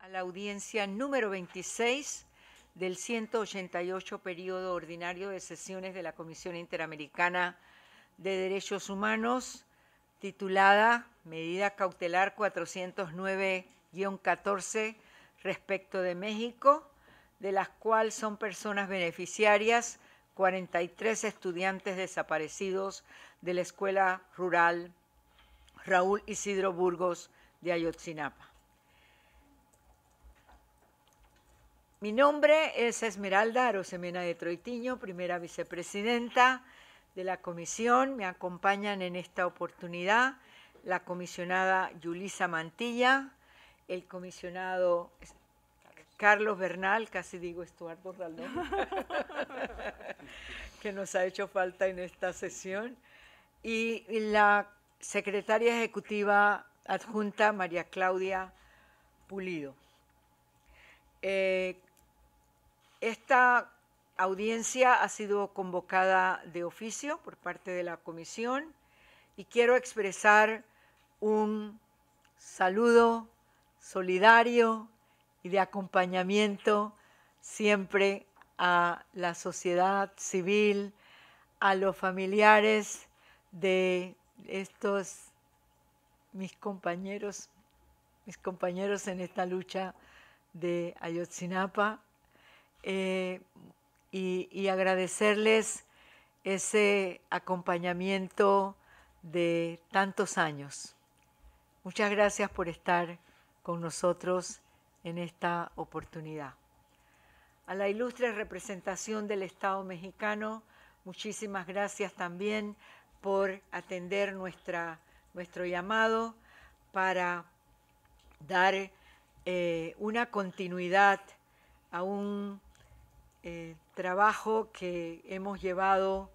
a la audiencia número 26 del 188 periodo ordinario de sesiones de la Comisión Interamericana de Derechos Humanos, titulada Medida Cautelar 409-14 respecto de México, de las cuales son personas beneficiarias 43 estudiantes desaparecidos de la Escuela Rural Raúl Isidro Burgos de Ayotzinapa. Mi nombre es Esmeralda Arosemena de Troitiño, primera vicepresidenta de la comisión. Me acompañan en esta oportunidad la comisionada Yulisa Mantilla, el comisionado Carlos Bernal, casi digo Estuardo Raldón, que nos ha hecho falta en esta sesión, y la secretaria ejecutiva adjunta María Claudia Pulido. Eh, esta audiencia ha sido convocada de oficio por parte de la comisión y quiero expresar un saludo solidario y de acompañamiento siempre a la sociedad civil, a los familiares de estos mis compañeros, mis compañeros en esta lucha de Ayotzinapa eh, y, agradecerles ese acompañamiento de tantos años. Muchas gracias por estar con nosotros en esta oportunidad. A la ilustre representación del Estado mexicano, muchísimas gracias también por atender nuestra, nuestro llamado para dar eh, una continuidad a un eh, trabajo que hemos llevado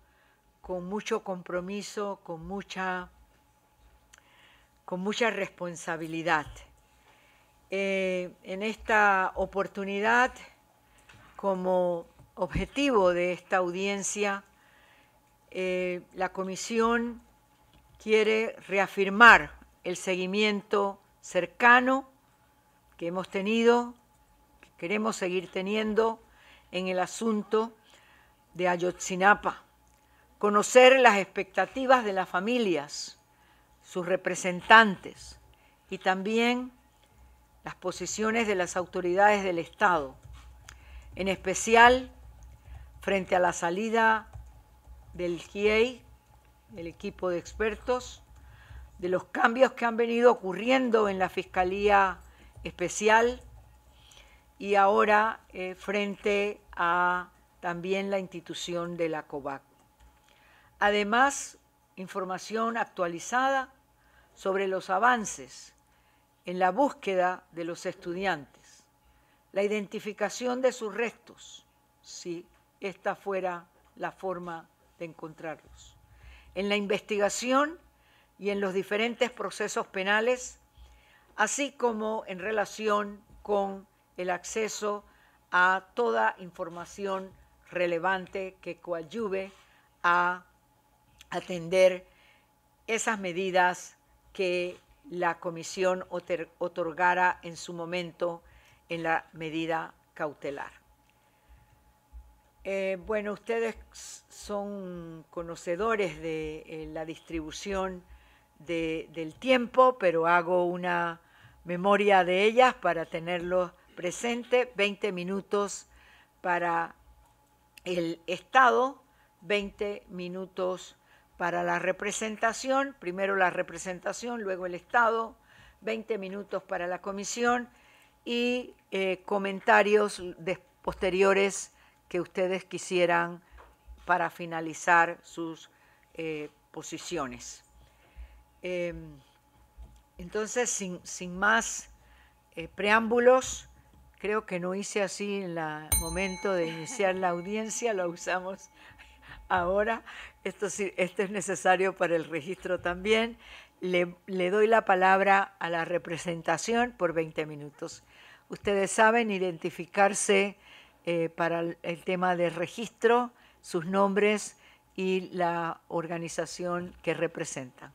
con mucho compromiso, con mucha, con mucha responsabilidad. Eh, en esta oportunidad, como objetivo de esta audiencia, eh, la Comisión quiere reafirmar el seguimiento cercano que hemos tenido, que queremos seguir teniendo en el asunto de Ayotzinapa, conocer las expectativas de las familias, sus representantes y también las posiciones de las autoridades del Estado, en especial frente a la salida del GIEI, el equipo de expertos, de los cambios que han venido ocurriendo en la Fiscalía Especial y ahora eh, frente a también la institución de la COVAC. Además, información actualizada sobre los avances en la búsqueda de los estudiantes, la identificación de sus restos, si esta fuera la forma de encontrarlos, en la investigación y en los diferentes procesos penales, así como en relación con el acceso a toda información relevante que coadyuve a atender esas medidas que la comisión otorgara en su momento en la medida cautelar. Eh, bueno, ustedes son conocedores de eh, la distribución del tiempo, pero hago una memoria de ellas para tenerlos presente, 20 minutos para el Estado, 20 minutos para la representación, primero la representación, luego el Estado, 20 minutos para la comisión y eh, comentarios posteriores que ustedes quisieran para finalizar sus eh, posiciones. Em, entonces, sin más eh, preámbulos, creo que no hice así en el momento de iniciar la audiencia, lo usamos ahora. Esto, es necesario para el registro también. Le, doy la palabra a la representación por 20 minutos. Ustedes saben identificarse eh, para el tema de registro, sus nombres y la organización que representan.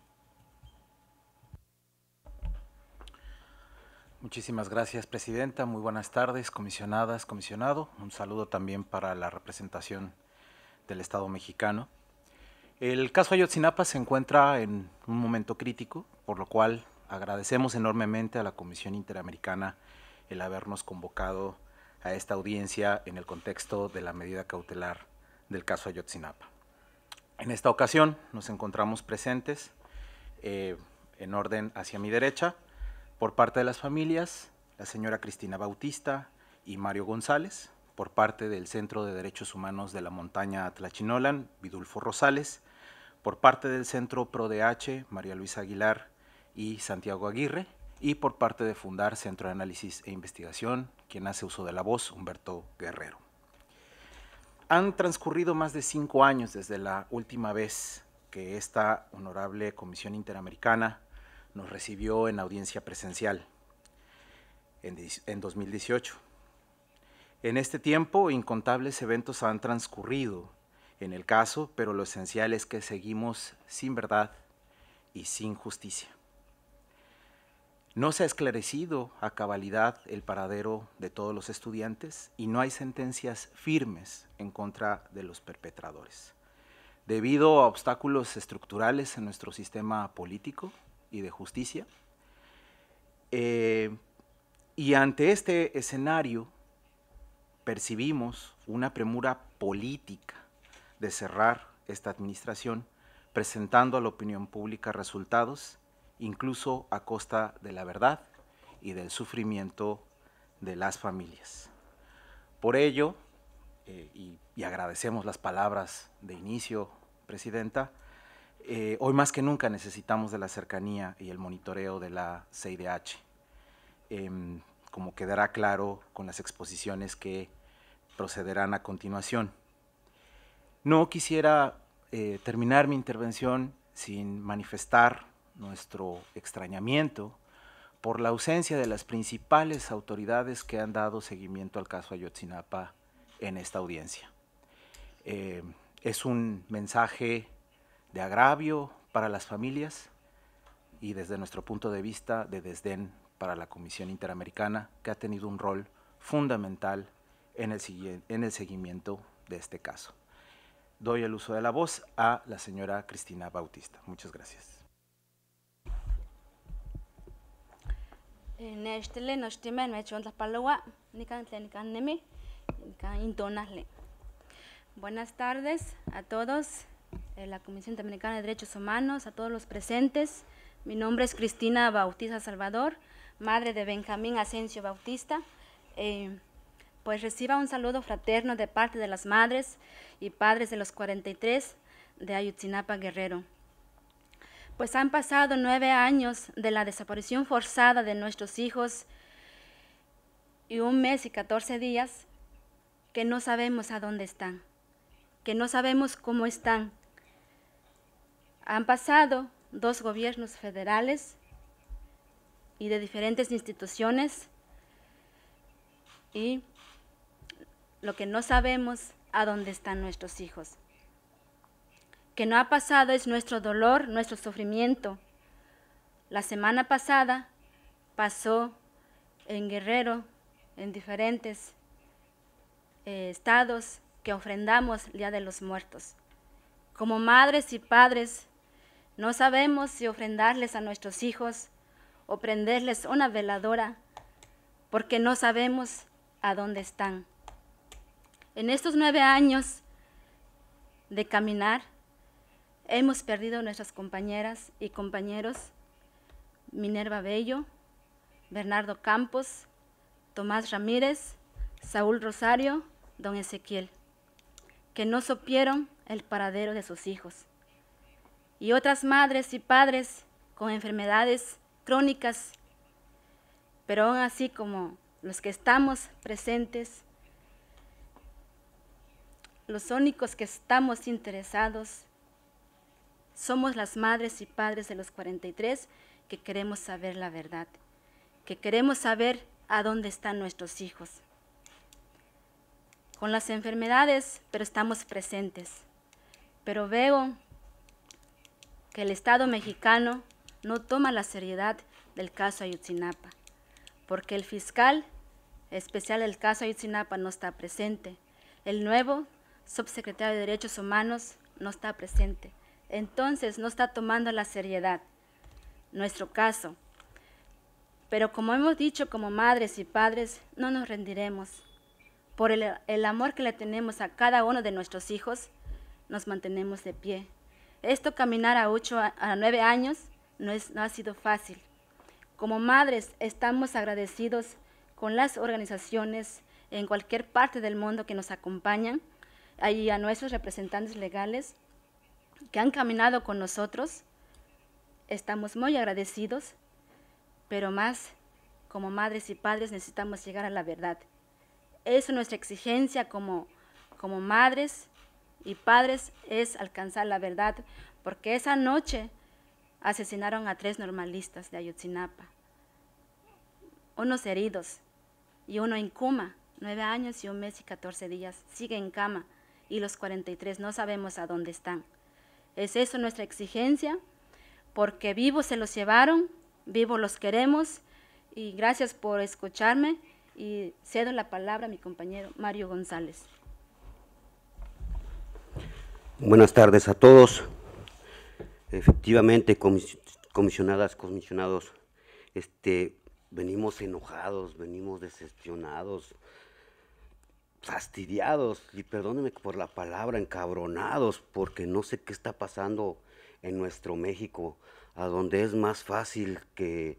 Muchísimas gracias, Presidenta. Muy buenas tardes, comisionadas, comisionado. Un saludo también para la representación del Estado mexicano. El caso Ayotzinapa se encuentra en un momento crítico, por lo cual agradecemos enormemente a la Comisión Interamericana el habernos convocado a esta audiencia en el contexto de la medida cautelar del caso Ayotzinapa. En esta ocasión nos encontramos presentes eh, en orden hacia mi derecha por parte de las familias, la señora Cristina Bautista y Mario González. Por parte del Centro de Derechos Humanos de la Montaña Tlachinolan, Vidulfo Rosales. Por parte del Centro ProDH, María Luisa Aguilar y Santiago Aguirre. Y por parte de Fundar Centro de Análisis e Investigación, quien hace uso de la voz, Humberto Guerrero. Han transcurrido más de cinco años desde la última vez que esta honorable Comisión Interamericana nos recibió en audiencia presencial en, 2018. En este tiempo, incontables eventos han transcurrido en el caso, pero lo esencial es que seguimos sin verdad y sin justicia. No se ha esclarecido a cabalidad el paradero de todos los estudiantes y no hay sentencias firmes en contra de los perpetradores. Debido a obstáculos estructurales en nuestro sistema político, y de justicia. Eh, y ante este escenario percibimos una premura política de cerrar esta administración, presentando a la opinión pública resultados, incluso a costa de la verdad y del sufrimiento de las familias. Por ello, eh, y agradecemos las palabras de inicio, Presidenta, eh, hoy más que nunca necesitamos de la cercanía y el monitoreo de la CIDH, em, como quedará claro con las exposiciones que procederán a continuación. No quisiera eh, terminar mi intervención sin manifestar nuestro extrañamiento por la ausencia de las principales autoridades que han dado seguimiento al caso Ayotzinapa en esta audiencia. Em, es un mensaje de agravio para las familias y desde nuestro punto de vista de desdén para la Comisión Interamericana, que ha tenido un rol fundamental en el, en el seguimiento de este caso. Doy el uso de la voz a la señora Cristina Bautista. Muchas gracias. Eh, Buenas tardes a todos. Eh, la Comisión Interamericana de Derechos Humanos, a todos los presentes. Mi nombre es Cristina Bautista Salvador, madre de Benjamín Asensio Bautista. Eh, pues reciba un saludo fraterno de parte de las madres y padres de los 43 de Ayutzinapa Guerrero. Pues han pasado nueve años de la desaparición forzada de nuestros hijos y un mes y 14 días que no sabemos a dónde están, que no sabemos cómo están, han pasado dos gobiernos federales y de diferentes instituciones y lo que no sabemos a dónde están nuestros hijos. Que no ha pasado es nuestro dolor, nuestro sufrimiento. La semana pasada pasó en Guerrero, en diferentes eh, estados que ofrendamos el Día de los Muertos. Como madres y padres no sabemos si ofrendarles a nuestros hijos o prenderles una veladora, porque no sabemos a dónde están. En estos nueve años de caminar, hemos perdido nuestras compañeras y compañeros, Minerva Bello, Bernardo Campos, Tomás Ramírez, Saúl Rosario, don Ezequiel, que no supieron el paradero de sus hijos y otras madres y padres con enfermedades crónicas, pero aún así como los que estamos presentes, los únicos que estamos interesados somos las madres y padres de los 43 que queremos saber la verdad, que queremos saber a dónde están nuestros hijos. Con las enfermedades, pero estamos presentes. Pero veo que el Estado mexicano no toma la seriedad del caso Ayutzinapa, porque el fiscal especial del caso Ayutzinapa no está presente, el nuevo subsecretario de Derechos Humanos no está presente, entonces no está tomando la seriedad nuestro caso. Pero como hemos dicho como madres y padres, no nos rendiremos. Por el amor que le tenemos a cada uno de nuestros hijos, nos mantenemos de pie. Esto caminar a ocho, a nueve años no, es, no ha sido fácil. Como madres estamos agradecidos con las organizaciones en cualquier parte del mundo que nos acompañan y a nuestros representantes legales que han caminado con nosotros. Estamos muy agradecidos, pero más como madres y padres necesitamos llegar a la verdad. Eso es nuestra exigencia como madres y padres es alcanzar la verdad, porque esa noche asesinaron a tres normalistas de Ayotzinapa, unos heridos y uno en coma, nueve años y un mes y catorce días, sigue en cama y los 43 no sabemos a dónde están. Es eso nuestra exigencia, porque vivos se los llevaron, vivos los queremos y gracias por escucharme y cedo la palabra a mi compañero Mario González. Buenas tardes a todos. Efectivamente, comisionadas, comisionados, este, venimos enojados, venimos decepcionados, fastidiados, y perdónenme por la palabra, encabronados, porque no sé qué está pasando en nuestro México, a donde es más fácil que,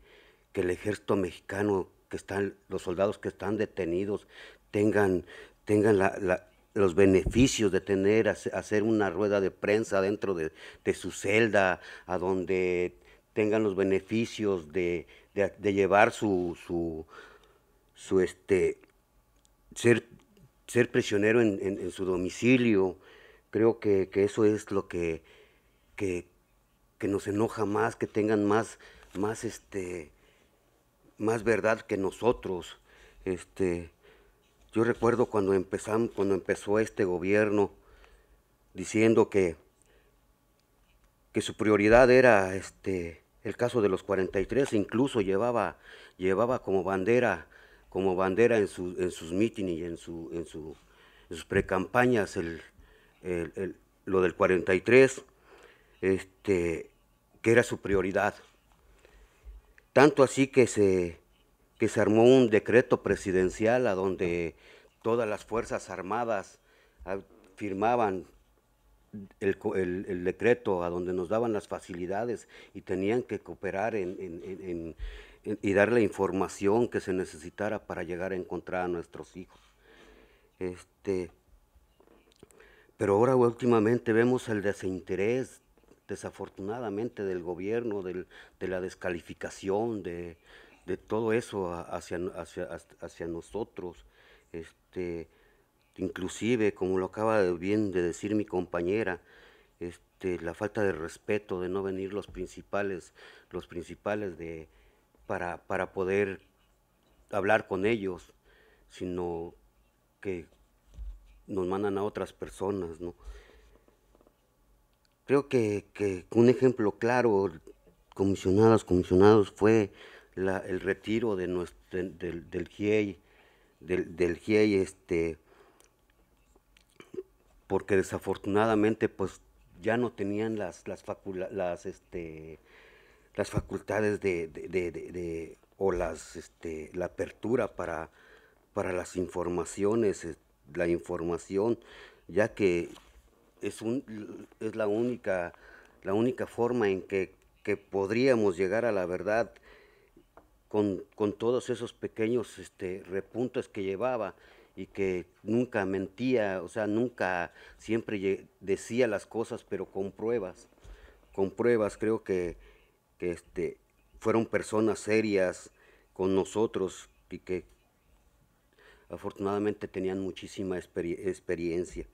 el ejército mexicano, que están los soldados que están detenidos, tengan, tengan la los beneficios de tener, hacer una rueda de prensa dentro de, su celda, a donde tengan los beneficios de, llevar su, su, este, ser, ser prisionero en, su domicilio. Creo que, eso es lo que, que, nos enoja más, que tengan más, más, este, más verdad que nosotros. Este, yo recuerdo cuando cuando empezó este gobierno diciendo que, que su prioridad era este el caso de los 43, incluso llevaba, llevaba como bandera, como bandera en, sus mítines y en, su, en, sus precampañas el, lo del 43, este, que era su prioridad. Tanto así que se, que se armó un decreto presidencial a donde todas las Fuerzas Armadas ah, firmaban el, decreto a donde nos daban las facilidades y tenían que cooperar y dar la información que se necesitara para llegar a encontrar a nuestros hijos. Este, pero ahora últimamente vemos el desinterés, desafortunadamente, del gobierno, de la descalificación, de, de todo eso hacia, hacia, nosotros. Este, inclusive, como lo acaba de, bien de decir mi compañera, este, la falta de respeto de no venir los principales, los principales de, para, para poder hablar con ellos, sino que nos mandan a otras personas, Creo que, que un ejemplo claro, comisionadas, comisionados, fue el retiro de nuestro, del, del GIEI, del, este, porque desafortunadamente pues ya no tenían las, las, este, las facultades o las, este, la apertura para, para las informaciones, la información, ya que es, es la, única, la única forma en que, que podríamos llegar a la verdad con, con todos esos pequeños este, repuntes que llevaba y que nunca mentía, o sea, nunca siempre decía las cosas, pero con pruebas, con pruebas, creo que, este, fueron personas serias con nosotros y que afortunadamente tenían muchísima experiencia.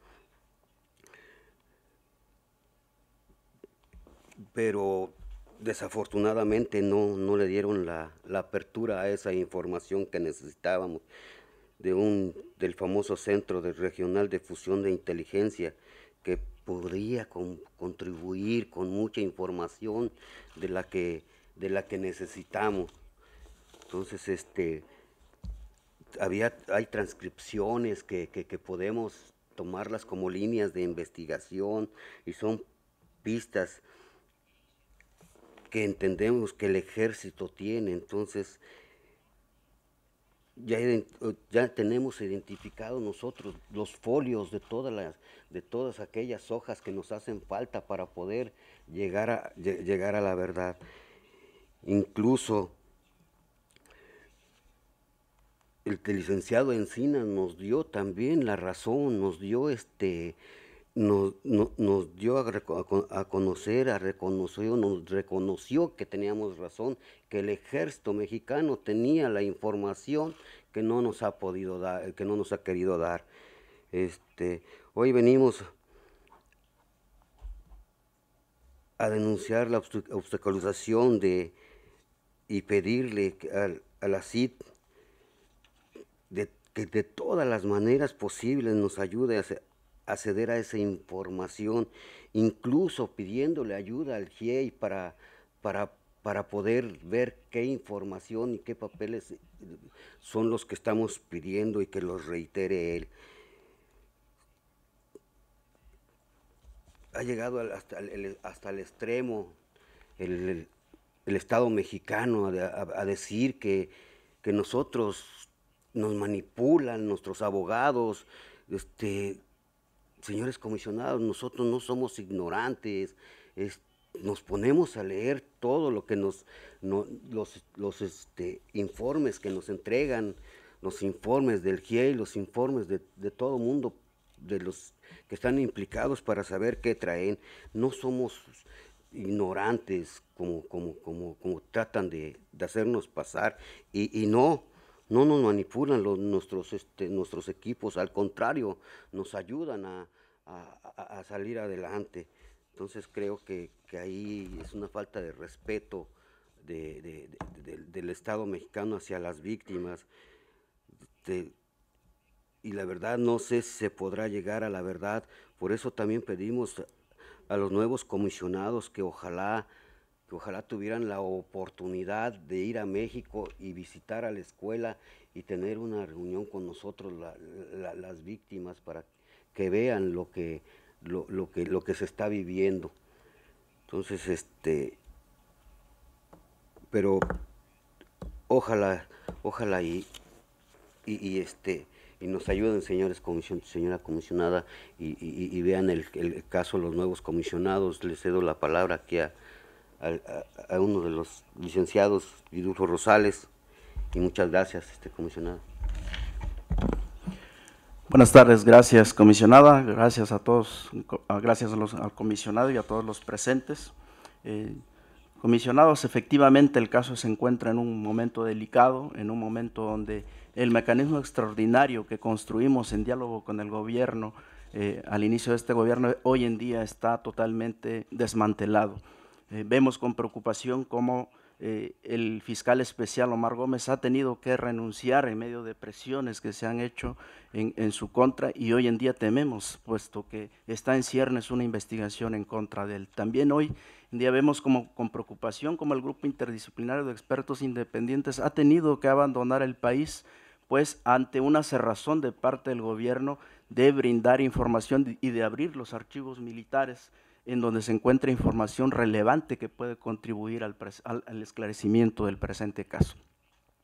Pero Desafortunadamente no, no le dieron la, apertura a esa información que necesitábamos de un, del famoso Centro Regional de Fusión de Inteligencia que podría contribuir con mucha información de la que, de la que necesitamos. Entonces, este, había, hay transcripciones que, que podemos tomarlas como líneas de investigación y son pistas que entendemos que el ejército tiene. Entonces, ya, tenemos identificado nosotros los folios de todas, las, de todas aquellas hojas que nos hacen falta para poder llegar a, llegar a la verdad. Incluso el, licenciado Encina nos dio también la razón, nos dio este nos, nos, dio a, conocer, a reconocer, nos reconoció que teníamos razón, que el ejército mexicano tenía la información que no nos ha podido dar, que no nos ha querido dar. Este, hoy venimos a denunciar la obstaculización de y pedirle a la CID que de todas las maneras posibles nos ayude a, hacer, acceder a esa información, incluso pidiéndole ayuda al GIEI para, para, para poder ver qué información y qué papeles son los que estamos pidiendo y que los reitere él. Ha llegado hasta el, extremo el, Estado mexicano a, decir que, que nosotros nos manipulan nuestros abogados, este, señores comisionados, nosotros no somos ignorantes, nos ponemos a leer todo lo que nos, los, los este, informes que nos entregan, los informes del GIEI, los informes de, de todo mundo, de los que están implicados para saber qué traen. No somos ignorantes como, como, como, como tratan de, hacernos pasar y, y no no nos manipulan los, nuestros, este, nuestros equipos, al contrario, nos ayudan a, salir adelante. Entonces creo que, ahí es una falta de respeto del Estado mexicano hacia las víctimas. y la verdad no sé si se podrá llegar a la verdad. Por eso también pedimos a los nuevos comisionados que ojalá que ojalá tuvieran la oportunidad de ir a México y visitar a la escuela y tener una reunión con nosotros, las víctimas, para que vean lo que, lo, que, lo que se está viviendo. Entonces, este, pero ojalá, ojalá y, y, este, y nos ayuden, señores, comisión, señora comisionada, y, vean el, caso caso, los nuevos comisionados. Les cedo la palabra aquí a a, uno de los licenciados, Vidulfo Rosales, y muchas gracias, este comisionado. Buenas tardes, gracias comisionada, gracias a todos, gracias al comisionado y a todos los presentes. Eh, comisionados, efectivamente el caso se encuentra en un momento delicado, en un momento donde el mecanismo extraordinario que construimos en diálogo con el gobierno eh, al inicio de este gobierno hoy en día está totalmente desmantelado. Eh, vemos con preocupación cómo eh, el fiscal especial Omar Gómez ha tenido que renunciar en medio de presiones que se han hecho en, su contra y hoy en día tememos, puesto que está en ciernes una investigación en contra de él. También hoy en día vemos como, con preocupación cómo el grupo interdisciplinario de expertos independientes ha tenido que abandonar el país, pues ante una cerrazón de parte del gobierno de brindar información y de abrir los archivos militares en donde se encuentra información relevante que puede contribuir al, esclarecimiento del presente caso.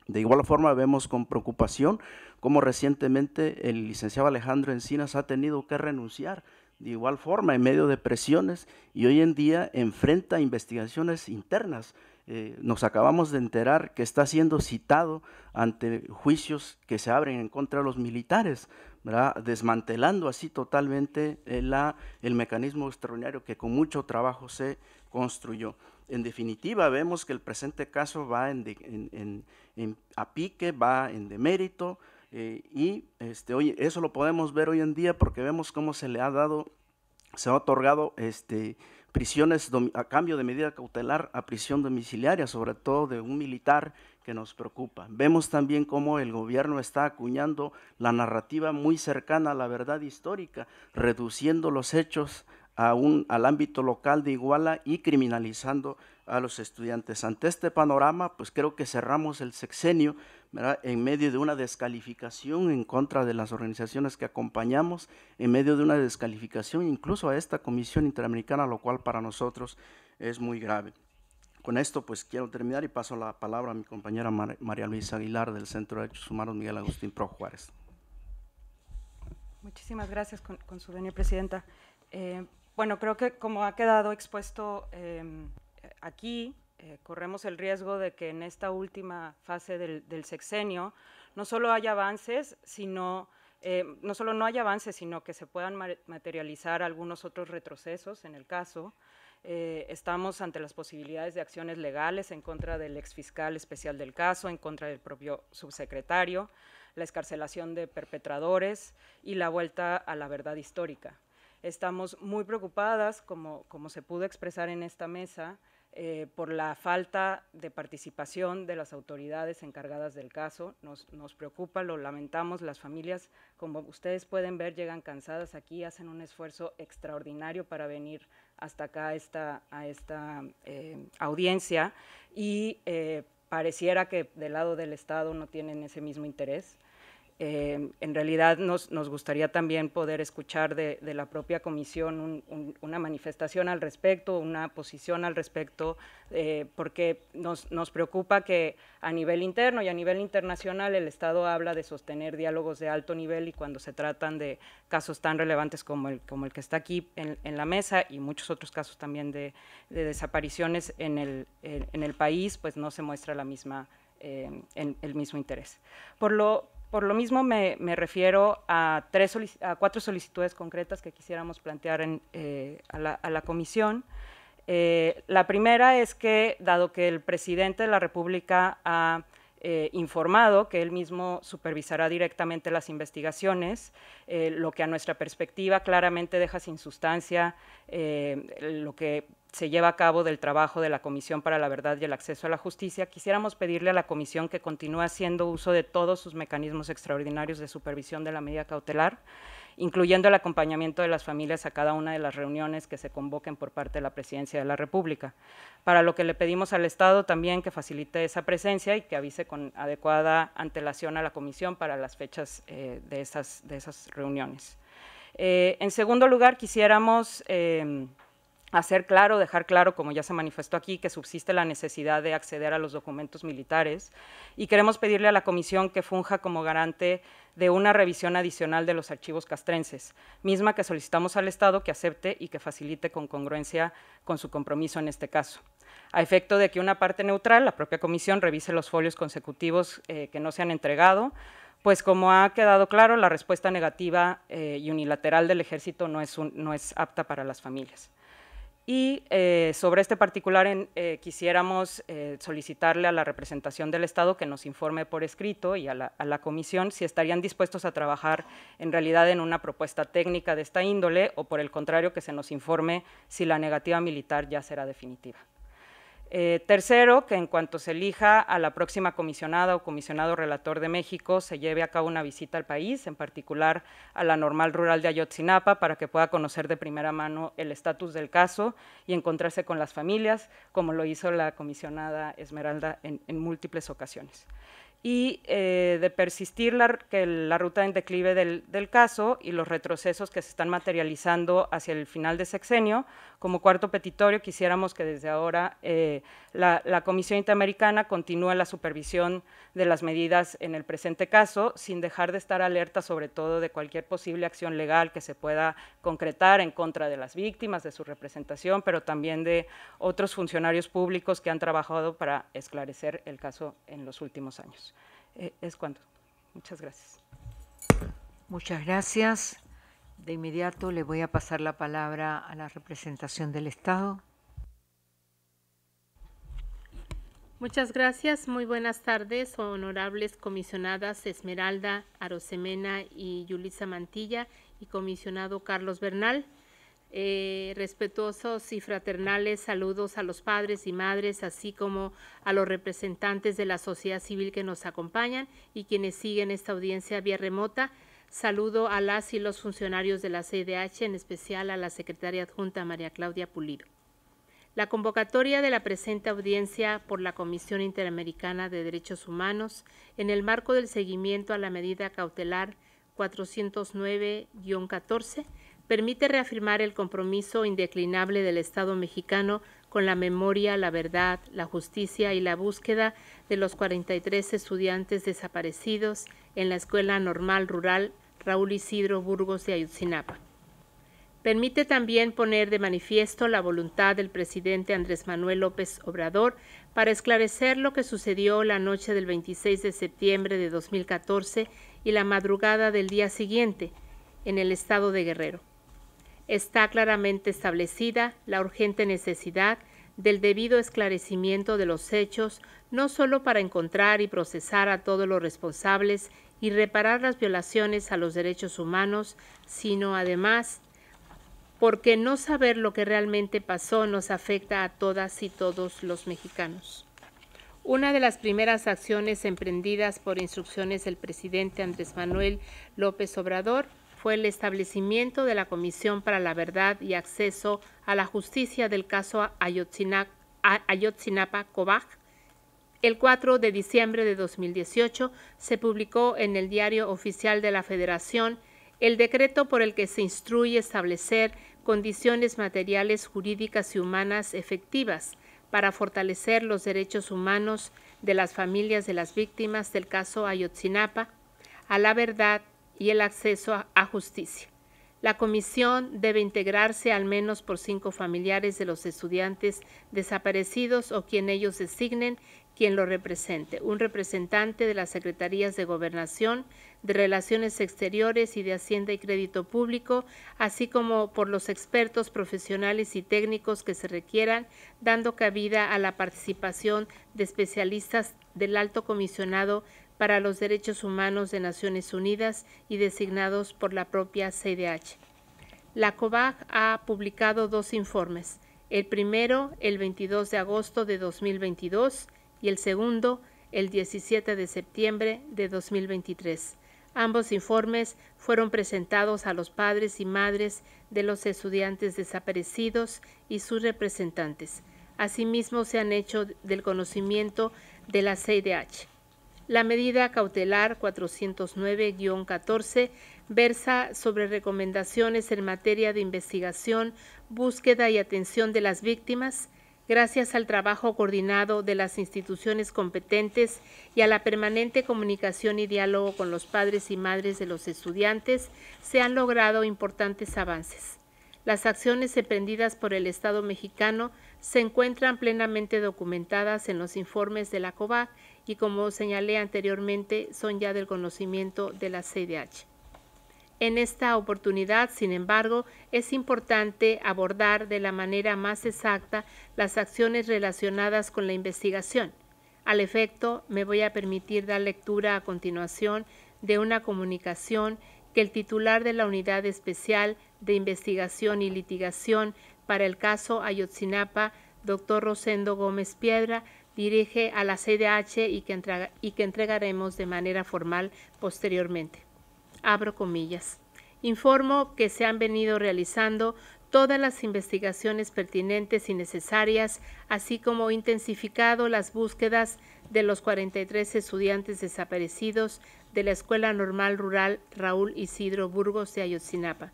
De igual forma, vemos con preocupación cómo recientemente el licenciado Alejandro Encinas ha tenido que renunciar de igual forma en medio de presiones y hoy en día enfrenta investigaciones internas. Eh, nos acabamos de enterar que está siendo citado ante juicios que se abren en contra de los militares desmantelando así totalmente eh, el mecanismo extraordinario que con mucho trabajo se construyó. En definitiva, vemos que el presente caso va en a pique, va en demérito, eh, y este, eso lo podemos ver hoy en día porque vemos cómo se le ha dado, se ha otorgado este, prisiones a cambio de medida cautelar a prisión domiciliaria, sobre todo de un militar que nos preocupa. Vemos también cómo el gobierno está acuñando la narrativa muy cercana a la verdad histórica, reduciendo los hechos al ámbito local de Iguala y criminalizando a los estudiantes. Ante este panorama, pues creo que cerramos el sexenio en medio de una descalificación en contra de las organizaciones que acompañamos, en medio de una descalificación incluso a esta Comisión Interamericana, lo cual para nosotros es muy grave. Con esto, pues quiero terminar y paso la palabra a mi compañera María Luisa Aguilar del Centro de Derechos Humanos Miguel Agustín Pro Juárez. Muchísimas gracias, con, su Presidenta. Eh, bueno, creo que como ha quedado expuesto em, aquí, eh, corremos el riesgo de que en esta última fase del, sexenio no solo haya avances, sino em, no solo no hay avances, sino que se puedan materializar algunos otros retrocesos en el caso, eh, estamos ante las posibilidades de acciones legales en contra del ex fiscal especial del caso, en contra del propio subsecretario, la escarcelación de perpetradores y la vuelta a la verdad histórica. Estamos muy preocupadas, como, como se pudo expresar en esta mesa, eh, por la falta de participación de las autoridades encargadas del caso. Nos, preocupa, lo lamentamos, las familias, como ustedes pueden ver, llegan cansadas aquí, hacen un esfuerzo extraordinario para venir hasta acá a esta, eh, audiencia y eh, pareciera que del lado del Estado no tienen ese mismo interés. Eh, en realidad nos, gustaría también poder escuchar de, la propia comisión una manifestación al respecto, una posición al respecto, eh, porque nos, preocupa que a nivel interno y a nivel internacional el Estado habla de sostener diálogos de alto nivel y cuando se tratan de casos tan relevantes como el, como el que está aquí en, la mesa y muchos otros casos también de, desapariciones en el, país, pues no se muestra la misma... Eh, el mismo interés. Por lo, por lo mismo me, refiero a, cuatro solicitudes concretas que quisiéramos plantear eh, a, la, comisión. Eh, la primera es que, dado que el presidente de la República ha eh, informado que él mismo supervisará directamente las investigaciones, lo que a nuestra perspectiva claramente deja sin sustancia lo que se lleva a cabo del trabajo de la Comisión para la Verdad y el Acceso a la Justicia, quisiéramos pedirle a la Comisión que continúe haciendo uso de todos sus mecanismos extraordinarios de supervisión de la medida cautelar, incluyendo el acompañamiento de las familias a cada una de las reuniones que se convoquen por parte de la Presidencia de la República, para lo que le pedimos al Estado también que facilite esa presencia y que avise con adecuada antelación a la Comisión para las fechas eh, de, esas, de esas reuniones. Eh, en segundo lugar, quisiéramos... Eh, hacer claro, dejar claro, como ya se manifestó aquí, que subsiste la necesidad de acceder a los documentos militares y queremos pedirle a la Comisión que funja como garante de una revisión adicional de los archivos castrenses, misma que solicitamos al Estado que acepte y que facilite con congruencia con su compromiso en este caso. A efecto de que una parte neutral, la propia Comisión, revise los folios consecutivos eh, que no se han entregado, pues como ha quedado claro, la respuesta negativa eh, y unilateral del Ejército es, no es apta para las familias. Y eh, sobre este particular eh, quisiéramos eh, solicitarle a la representación del Estado que nos informe por escrito y a la, comisión si estarían dispuestos a trabajar en realidad en una propuesta técnica de esta índole o por el contrario que se nos informe si la negativa militar ya será definitiva. Eh, tercero, que en cuanto se elija a la próxima comisionada o comisionado relator de México, se lleve a cabo una visita al país, en particular a la normal rural de Ayotzinapa, para que pueda conocer de primera mano el estatus del caso y encontrarse con las familias, como lo hizo la comisionada Esmeralda en, múltiples ocasiones y eh, de persistir la, ruta en declive del, del, caso y los retrocesos que se están materializando hacia el final de sexenio, como cuarto petitorio, quisiéramos que desde ahora eh, la, Comisión Interamericana continúe la supervisión de las medidas en el presente caso, sin dejar de estar alerta sobre todo de cualquier posible acción legal que se pueda concretar en contra de las víctimas, de su representación, pero también de otros funcionarios públicos que han trabajado para esclarecer el caso en los últimos años. Eh, es cuanto. Muchas gracias. Muchas gracias. De inmediato le voy a pasar la palabra a la representación del Estado. Muchas gracias. Muy buenas tardes, honorables comisionadas Esmeralda Arosemena y Yulisa Mantilla y comisionado Carlos Bernal. Eh, respetuosos y fraternales saludos a los padres y madres, así como a los representantes de la sociedad civil que nos acompañan y quienes siguen esta audiencia vía remota. Saludo a las y los funcionarios de la CIDH, en especial a la secretaria adjunta María Claudia Pulido. La convocatoria de la presente audiencia por la Comisión Interamericana de Derechos Humanos en el marco del seguimiento a la medida cautelar 409-14 permite reafirmar el compromiso indeclinable del Estado mexicano con la memoria, la verdad, la justicia y la búsqueda de los 43 estudiantes desaparecidos en la Escuela Normal Rural Raúl Isidro Burgos de Ayutzinapa. Permite también poner de manifiesto la voluntad del presidente Andrés Manuel López Obrador para esclarecer lo que sucedió la noche del 26 de septiembre de 2014 y la madrugada del día siguiente en el estado de Guerrero. Está claramente establecida la urgente necesidad del debido esclarecimiento de los hechos, no sólo para encontrar y procesar a todos los responsables y reparar las violaciones a los derechos humanos, sino además porque no saber lo que realmente pasó nos afecta a todas y todos los mexicanos. Una de las primeras acciones emprendidas por instrucciones del presidente Andrés Manuel López Obrador fue el establecimiento de la Comisión para la Verdad y Acceso a la Justicia del caso Ayotzinapa Cobaj. El 4 de diciembre de 2018 se publicó en el Diario Oficial de la Federación el decreto por el que se instruye establecer condiciones materiales, jurídicas y humanas efectivas para fortalecer los derechos humanos de las familias de las víctimas del caso Ayotzinapa a la verdad y el acceso a justicia. La comisión debe integrarse al menos por cinco familiares de los estudiantes desaparecidos o quien ellos designen quien lo represente, un representante de las Secretarías de Gobernación, de Relaciones Exteriores y de Hacienda y Crédito Público, así como por los expertos profesionales y técnicos que se requieran, dando cabida a la participación de especialistas del Alto Comisionado para los Derechos Humanos de Naciones Unidas y designados por la propia CDH. La COVAG ha publicado dos informes, el primero el 22 de agosto de 2022 y el segundo el 17 de septiembre de 2023. Ambos informes fueron presentados a los padres y madres de los estudiantes desaparecidos y sus representantes. Asimismo, se han hecho del conocimiento de la CIDH. La medida cautelar 409-14 versa sobre recomendaciones en materia de investigación, búsqueda y atención de las víctimas, gracias al trabajo coordinado de las instituciones competentes y a la permanente comunicación y diálogo con los padres y madres de los estudiantes, se han logrado importantes avances. Las acciones emprendidas por el Estado mexicano se encuentran plenamente documentadas en los informes de la COBAC y, como señalé anteriormente, son ya del conocimiento de la CDH. En esta oportunidad, sin embargo, es importante abordar de la manera más exacta las acciones relacionadas con la investigación. Al efecto, me voy a permitir dar lectura a continuación de una comunicación que el titular de la Unidad Especial de Investigación y Litigación para el caso Ayotzinapa, doctor Rosendo Gómez Piedra, dirige a la CDH y que, y que entregaremos de manera formal posteriormente abro comillas. Informo que se han venido realizando todas las investigaciones pertinentes y necesarias, así como intensificado las búsquedas de los 43 estudiantes desaparecidos de la Escuela Normal Rural Raúl Isidro Burgos de Ayotzinapa.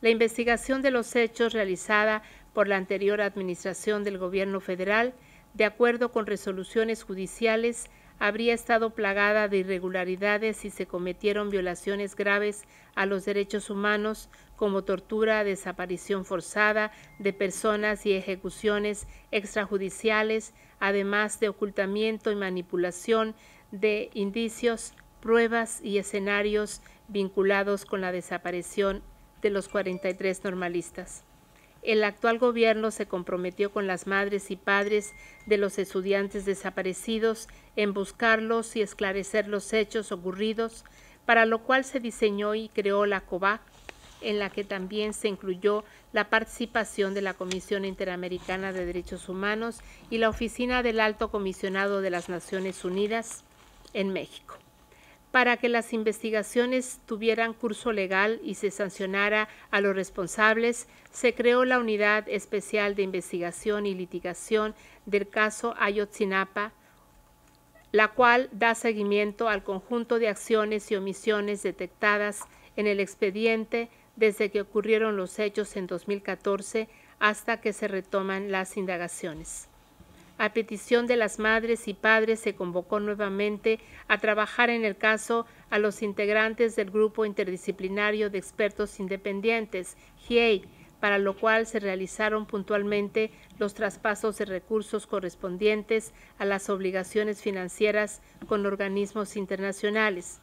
La investigación de los hechos realizada por la anterior administración del Gobierno federal, de acuerdo con resoluciones judiciales, habría estado plagada de irregularidades y se cometieron violaciones graves a los derechos humanos como tortura, desaparición forzada de personas y ejecuciones extrajudiciales, además de ocultamiento y manipulación de indicios, pruebas y escenarios vinculados con la desaparición de los 43 normalistas el actual gobierno se comprometió con las madres y padres de los estudiantes desaparecidos en buscarlos y esclarecer los hechos ocurridos, para lo cual se diseñó y creó la COBAC, en la que también se incluyó la participación de la Comisión Interamericana de Derechos Humanos y la Oficina del Alto Comisionado de las Naciones Unidas en México para que las investigaciones tuvieran curso legal y se sancionara a los responsables, se creó la Unidad Especial de Investigación y Litigación del caso Ayotzinapa, la cual da seguimiento al conjunto de acciones y omisiones detectadas en el expediente desde que ocurrieron los hechos en 2014 hasta que se retoman las indagaciones. A petición de las madres y padres se convocó nuevamente a trabajar en el caso a los integrantes del Grupo Interdisciplinario de Expertos Independientes, GIEI, para lo cual se realizaron puntualmente los traspasos de recursos correspondientes a las obligaciones financieras con organismos internacionales.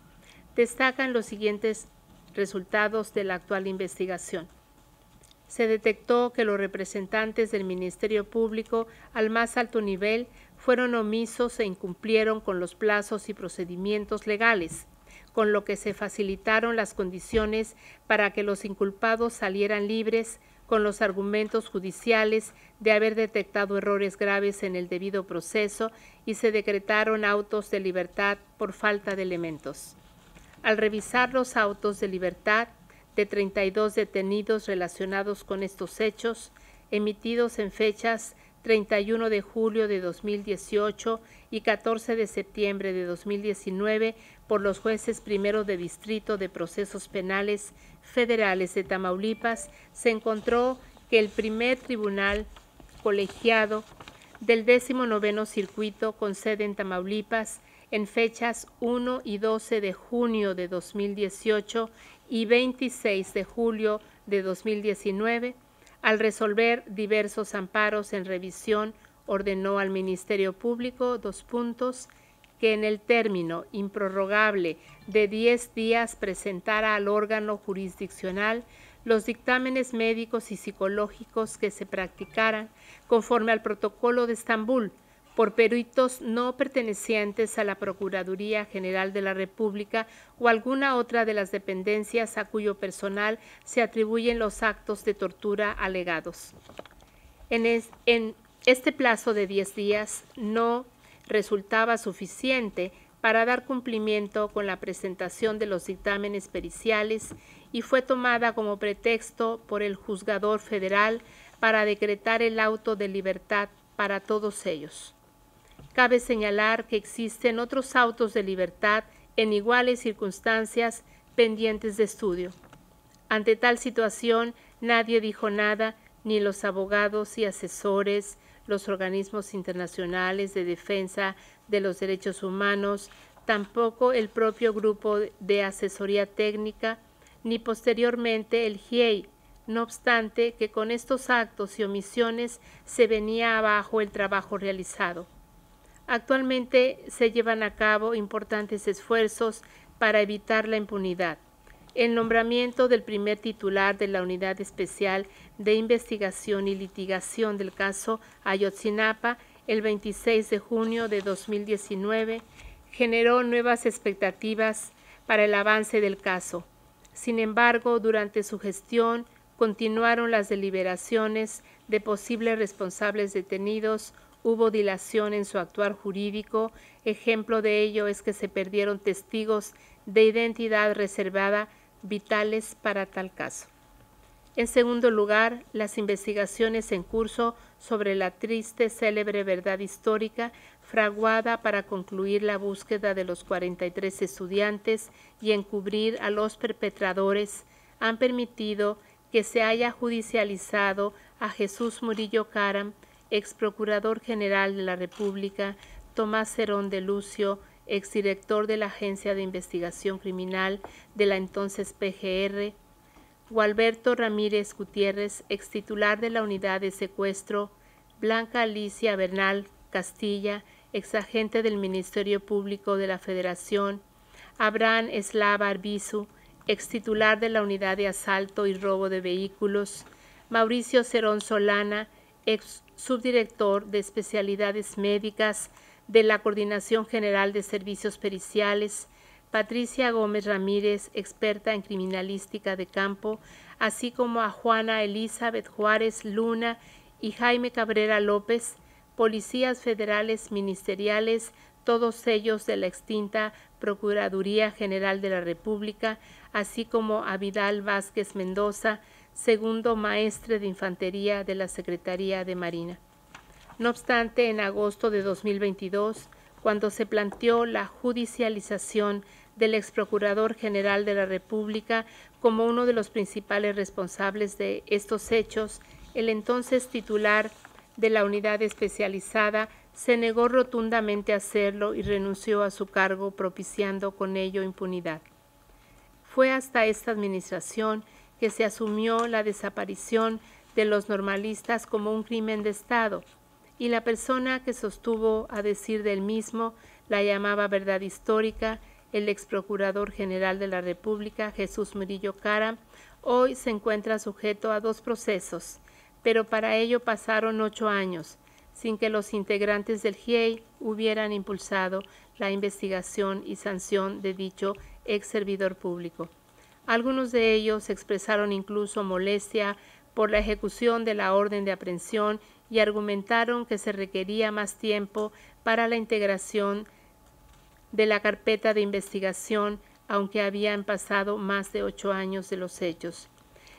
Destacan los siguientes resultados de la actual investigación se detectó que los representantes del Ministerio Público al más alto nivel fueron omisos e incumplieron con los plazos y procedimientos legales, con lo que se facilitaron las condiciones para que los inculpados salieran libres con los argumentos judiciales de haber detectado errores graves en el debido proceso y se decretaron autos de libertad por falta de elementos. Al revisar los autos de libertad, de 32 detenidos relacionados con estos hechos, emitidos en fechas 31 de julio de 2018 y 14 de septiembre de 2019 por los jueces primero de distrito de procesos penales federales de Tamaulipas, se encontró que el primer tribunal colegiado del 19 Circuito con sede en Tamaulipas en fechas 1 y 12 de junio de 2018 y 26 de julio de 2019, al resolver diversos amparos en revisión, ordenó al Ministerio Público, dos puntos, que en el término improrrogable de 10 días presentara al órgano jurisdiccional los dictámenes médicos y psicológicos que se practicaran conforme al protocolo de Estambul por peritos no pertenecientes a la Procuraduría General de la República o alguna otra de las dependencias a cuyo personal se atribuyen los actos de tortura alegados. En, en este plazo de 10 días no resultaba suficiente para dar cumplimiento con la presentación de los dictámenes periciales y fue tomada como pretexto por el juzgador federal para decretar el auto de libertad para todos ellos. Cabe señalar que existen otros autos de libertad en iguales circunstancias pendientes de estudio. Ante tal situación, nadie dijo nada, ni los abogados y asesores, los organismos internacionales de defensa de los derechos humanos, tampoco el propio grupo de asesoría técnica, ni posteriormente el GIEI, no obstante que con estos actos y omisiones se venía abajo el trabajo realizado. Actualmente se llevan a cabo importantes esfuerzos para evitar la impunidad. El nombramiento del primer titular de la Unidad Especial de Investigación y Litigación del caso Ayotzinapa el 26 de junio de 2019 generó nuevas expectativas para el avance del caso. Sin embargo, durante su gestión continuaron las deliberaciones de posibles responsables detenidos hubo dilación en su actuar jurídico, ejemplo de ello es que se perdieron testigos de identidad reservada vitales para tal caso. En segundo lugar, las investigaciones en curso sobre la triste, célebre verdad histórica fraguada para concluir la búsqueda de los 43 estudiantes y encubrir a los perpetradores han permitido que se haya judicializado a Jesús Murillo Caram, ex procurador general de la República, Tomás Cerón de Lucio, exdirector de la Agencia de Investigación Criminal de la entonces PGR, Gualberto Ramírez Gutiérrez, extitular de la Unidad de Secuestro, Blanca Alicia Bernal Castilla, ex agente del Ministerio Público de la Federación, Abraham Eslava Arbizu, extitular de la Unidad de Asalto y Robo de Vehículos, Mauricio Cerón Solana, ex subdirector de especialidades médicas de la Coordinación General de Servicios Periciales, Patricia Gómez Ramírez, experta en criminalística de campo, así como a Juana Elizabeth Juárez Luna y Jaime Cabrera López, policías federales ministeriales, todos ellos de la extinta Procuraduría General de la República, así como a Vidal Vázquez Mendoza, segundo maestre de infantería de la Secretaría de Marina. No obstante, en agosto de 2022, cuando se planteó la judicialización del exprocurador general de la República como uno de los principales responsables de estos hechos, el entonces titular de la unidad especializada se negó rotundamente a hacerlo y renunció a su cargo propiciando con ello impunidad. Fue hasta esta administración que se asumió la desaparición de los normalistas como un crimen de Estado, y la persona que sostuvo a decir del mismo la llamaba verdad histórica, el ex procurador general de la República, Jesús Murillo Cara, hoy se encuentra sujeto a dos procesos, pero para ello pasaron ocho años, sin que los integrantes del GIEI hubieran impulsado la investigación y sanción de dicho ex servidor público. Algunos de ellos expresaron incluso molestia por la ejecución de la orden de aprehensión y argumentaron que se requería más tiempo para la integración de la carpeta de investigación, aunque habían pasado más de ocho años de los hechos.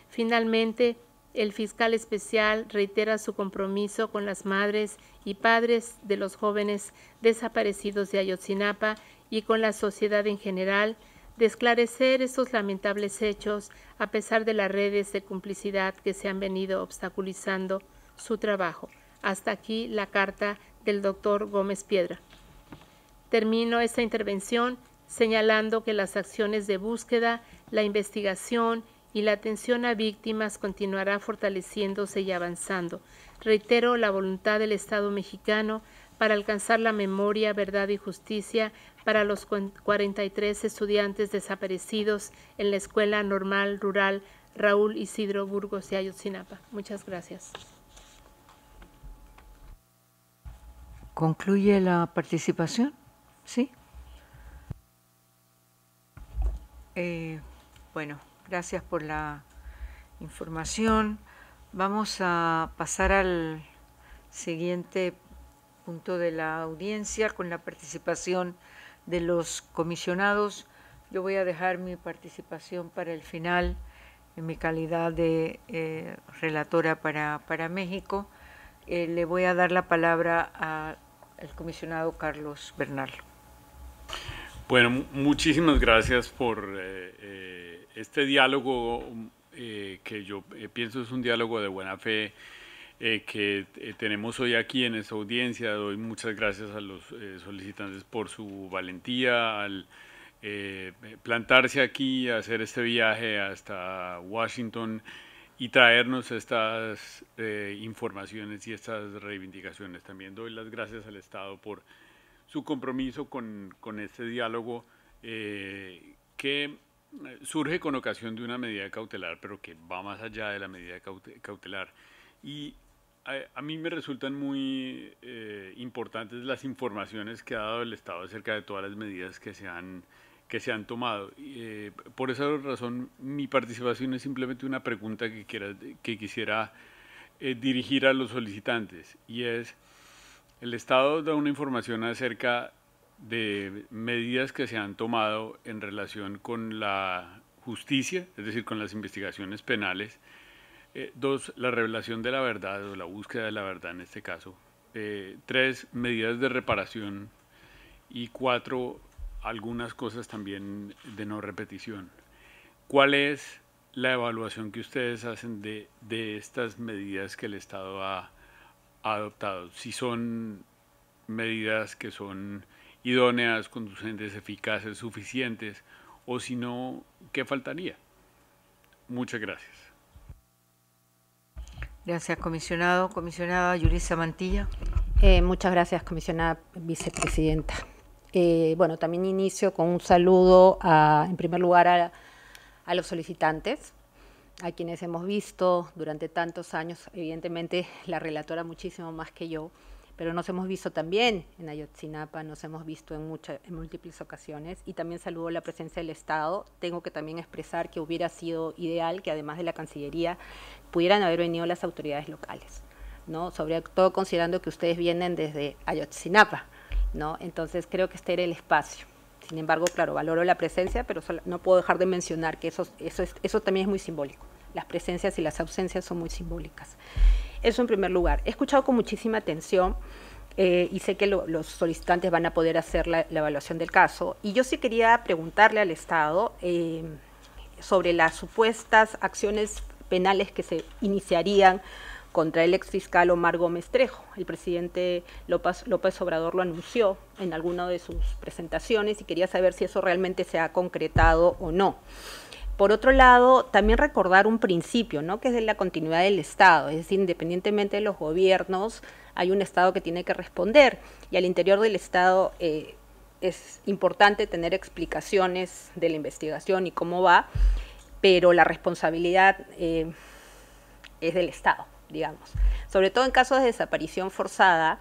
Finalmente, el fiscal especial reitera su compromiso con las madres y padres de los jóvenes desaparecidos de Ayotzinapa y con la sociedad en general, de esclarecer estos lamentables hechos a pesar de las redes de complicidad que se han venido obstaculizando su trabajo. Hasta aquí la carta del doctor Gómez Piedra. Termino esta intervención señalando que las acciones de búsqueda, la investigación y la atención a víctimas continuará fortaleciéndose y avanzando. Reitero la voluntad del Estado mexicano para alcanzar la memoria, verdad y justicia para los 43 estudiantes desaparecidos en la Escuela Normal Rural Raúl Isidro Burgos de Ayotzinapa. Muchas gracias. ¿Concluye la participación? ¿Sí? Eh, bueno, gracias por la información. Vamos a pasar al siguiente punto de la audiencia con la participación de los comisionados. Yo voy a dejar mi participación para el final en mi calidad de eh, relatora para, México. Eh, le voy a dar la palabra al comisionado Carlos Bernal. Bueno, muchísimas gracias por eh, este diálogo que yo pienso es un diálogo de buena fe eh, que eh, tenemos hoy aquí en esta audiencia. Doy muchas gracias a los eh, solicitantes por su valentía al plantarse aquí, hacer este viaje hasta Washington y traernos estas informaciones y estas reivindicaciones. También doy las gracias al Estado por su compromiso con, con este diálogo que surge con ocasión de una medida cautelar, pero que va más allá de la medida cautelar. Y a, mí me resultan muy eh, importantes las informaciones que ha dado el Estado acerca de todas las medidas que se han, tomado. Eh, por esa razón, mi participación es simplemente una pregunta que, quisiera eh, dirigir a los solicitantes y es, el Estado da una información acerca de medidas que se han tomado en relación con la justicia, es decir, con las investigaciones penales, eh, dos, la revelación de la verdad o la búsqueda de la verdad en este caso. Eh, tres, medidas de reparación. Y cuatro, algunas cosas también de no repetición. ¿Cuál es la evaluación que ustedes hacen de, estas medidas que el Estado ha adoptado? Si son medidas que son idóneas, conducentes, eficaces, suficientes, o si no, ¿qué faltaría? Muchas gracias. Gracias, comisionado. Comisionada Yurisa Mantilla. Eh, muchas gracias, comisionada vicepresidenta. Eh, bueno, también inicio con un saludo, en primer lugar, a, los solicitantes, a quienes hemos visto durante tantos años, evidentemente la relatora muchísimo más que yo, pero nos hemos visto también en Ayotzinapa, nos hemos visto en, muchas, múltiples ocasiones y también saludo la presencia del Estado. Tengo que también expresar que hubiera sido ideal que además de la Cancillería pudieran haber venido las autoridades locales, ¿no? sobre todo considerando que ustedes vienen desde Ayotzinapa. ¿no? Entonces creo que este era el espacio. Sin embargo, claro, valoro la presencia, pero no puedo dejar de mencionar que eso, eso, eso también es muy simbólico. Las presencias y las ausencias son muy simbólicas. Eso en primer lugar. He escuchado con muchísima atención eh, y sé que los solicitantes van a poder hacer la, evaluación del caso. Y yo sí quería preguntarle al Estado eh, sobre las supuestas acciones penales que se iniciarían contra el ex fiscal Omar Gómez Trejo. El presidente López, López, Obrador lo anunció en alguna de sus presentaciones y quería saber si eso realmente se ha concretado o no. Por otro lado, también recordar un principio, ¿no? que es de la continuidad del Estado, es decir, independientemente de los gobiernos, hay un Estado que tiene que responder y al interior del Estado eh, es importante tener explicaciones de la investigación y cómo va, pero la responsabilidad eh, es del Estado, digamos. Sobre todo en casos de desaparición forzada,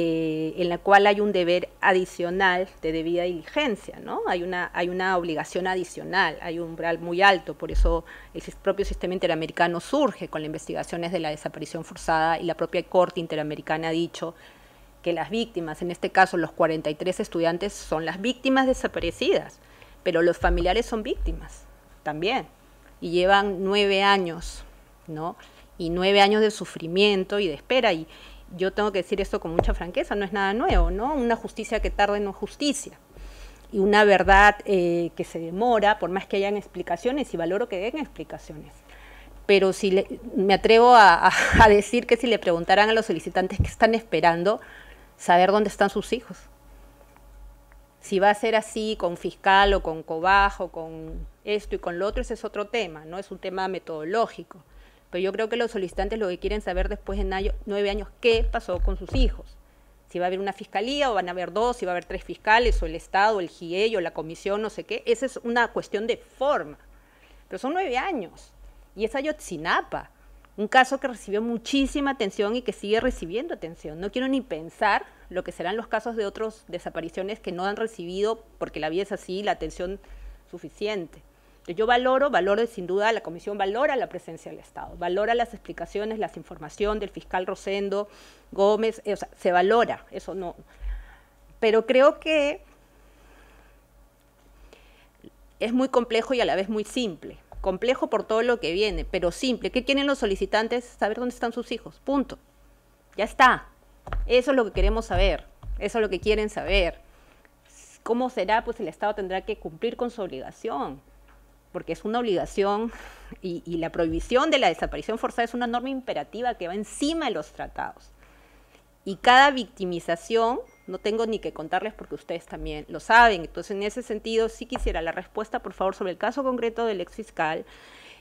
eh, en la cual hay un deber adicional de debida diligencia, ¿no? Hay una, hay una obligación adicional, hay un umbral muy alto, por eso el propio sistema interamericano surge con las investigaciones de la desaparición forzada y la propia Corte Interamericana ha dicho que las víctimas, en este caso los 43 estudiantes, son las víctimas desaparecidas, pero los familiares son víctimas también y llevan nueve años, ¿no? Y nueve años de sufrimiento y de espera y, yo tengo que decir esto con mucha franqueza, no es nada nuevo, ¿no? Una justicia que tarde no es justicia. Y una verdad eh, que se demora, por más que hayan explicaciones, y valoro que den explicaciones. Pero si me atrevo a, a decir que si le preguntaran a los solicitantes qué están esperando, saber dónde están sus hijos. Si va a ser así con fiscal o con cobajo, con esto y con lo otro, ese es otro tema, ¿no? Es un tema metodológico. Pero yo creo que los solicitantes lo que quieren saber después de nueve años, ¿qué pasó con sus hijos? Si va a haber una fiscalía o van a haber dos, si va a haber tres fiscales o el Estado, el GIEI o la comisión, no sé qué. Esa es una cuestión de forma. Pero son nueve años. Y es Ayotzinapa, un caso que recibió muchísima atención y que sigue recibiendo atención. No quiero ni pensar lo que serán los casos de otras desapariciones que no han recibido porque la vida es así, la atención suficiente. Yo valoro, valoro sin duda, la comisión valora la presencia del Estado, valora las explicaciones, las informaciones del fiscal Rosendo, Gómez, eh, o sea, se valora, eso no. Pero creo que es muy complejo y a la vez muy simple. Complejo por todo lo que viene, pero simple. ¿Qué quieren los solicitantes? Saber dónde están sus hijos, punto. Ya está. Eso es lo que queremos saber, eso es lo que quieren saber. ¿Cómo será? Pues el Estado tendrá que cumplir con su obligación porque es una obligación y, la prohibición de la desaparición forzada es una norma imperativa que va encima de los tratados. Y cada victimización, no tengo ni que contarles porque ustedes también lo saben, entonces en ese sentido sí quisiera la respuesta, por favor, sobre el caso concreto del ex fiscal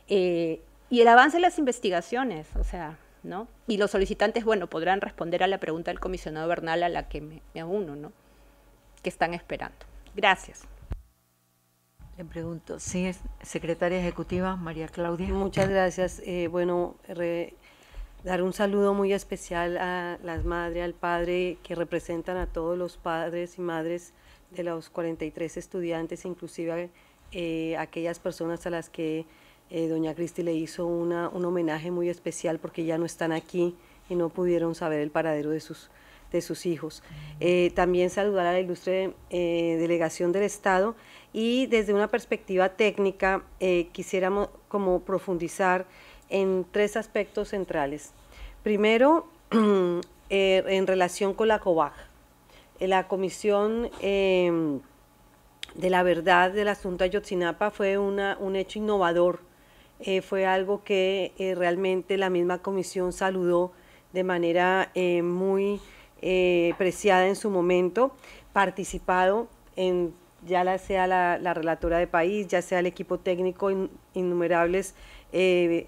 eh, y el avance de las investigaciones, o sea, ¿no? Y los solicitantes, bueno, podrán responder a la pregunta del comisionado Bernal a la que me, me uno, ¿no? Que están esperando. Gracias. Le pregunto, sí, secretaria ejecutiva María Claudia. Muchas gracias. Eh, bueno, dar un saludo muy especial a las madres, al padre, que representan a todos los padres y madres de los 43 estudiantes, inclusive eh, aquellas personas a las que eh, doña Cristi le hizo una, un homenaje muy especial porque ya no están aquí y no pudieron saber el paradero de sus, de sus hijos. Mm. Eh, también saludar a la ilustre delegación del Estado y desde una perspectiva técnica eh, quisiéramos como profundizar en tres aspectos centrales. Primero, eh, en relación con la COVAG, eh, la Comisión em, de la Verdad del Asunto Ayotzinapa fue una, un hecho innovador, fue algo que realmente la misma comisión saludó de manera muy preciada en su momento, participado en ya sea la, relatora de país, ya sea el equipo técnico, innumerables eh,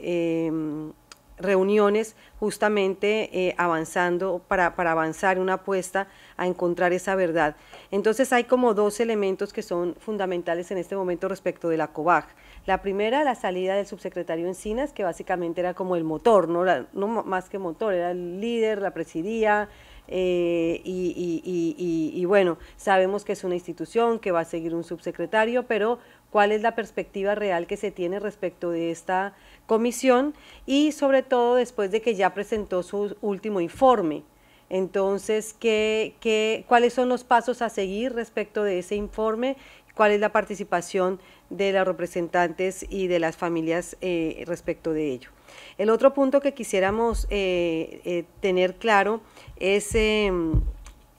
em, reuniones justamente eh, avanzando para, para avanzar una apuesta a encontrar esa verdad. Entonces hay como dos elementos que son fundamentales en este momento respecto de la COVAG. La primera, la salida del subsecretario Encinas, que básicamente era como el motor, no, no más que motor, era el líder, la presidía, eh, y, bueno, sabemos que es una institución, que va a seguir un subsecretario, pero cuál es la perspectiva real que se tiene respecto de esta comisión y sobre todo después de que ya presentó su último informe. Entonces, ¿qué, cuáles son los pasos a seguir respecto de ese informe? ¿Cuál es la participación de los representantes y de las familias eh, respecto de ello? El otro punto que quisiéramos eh, eh, tener claro es em,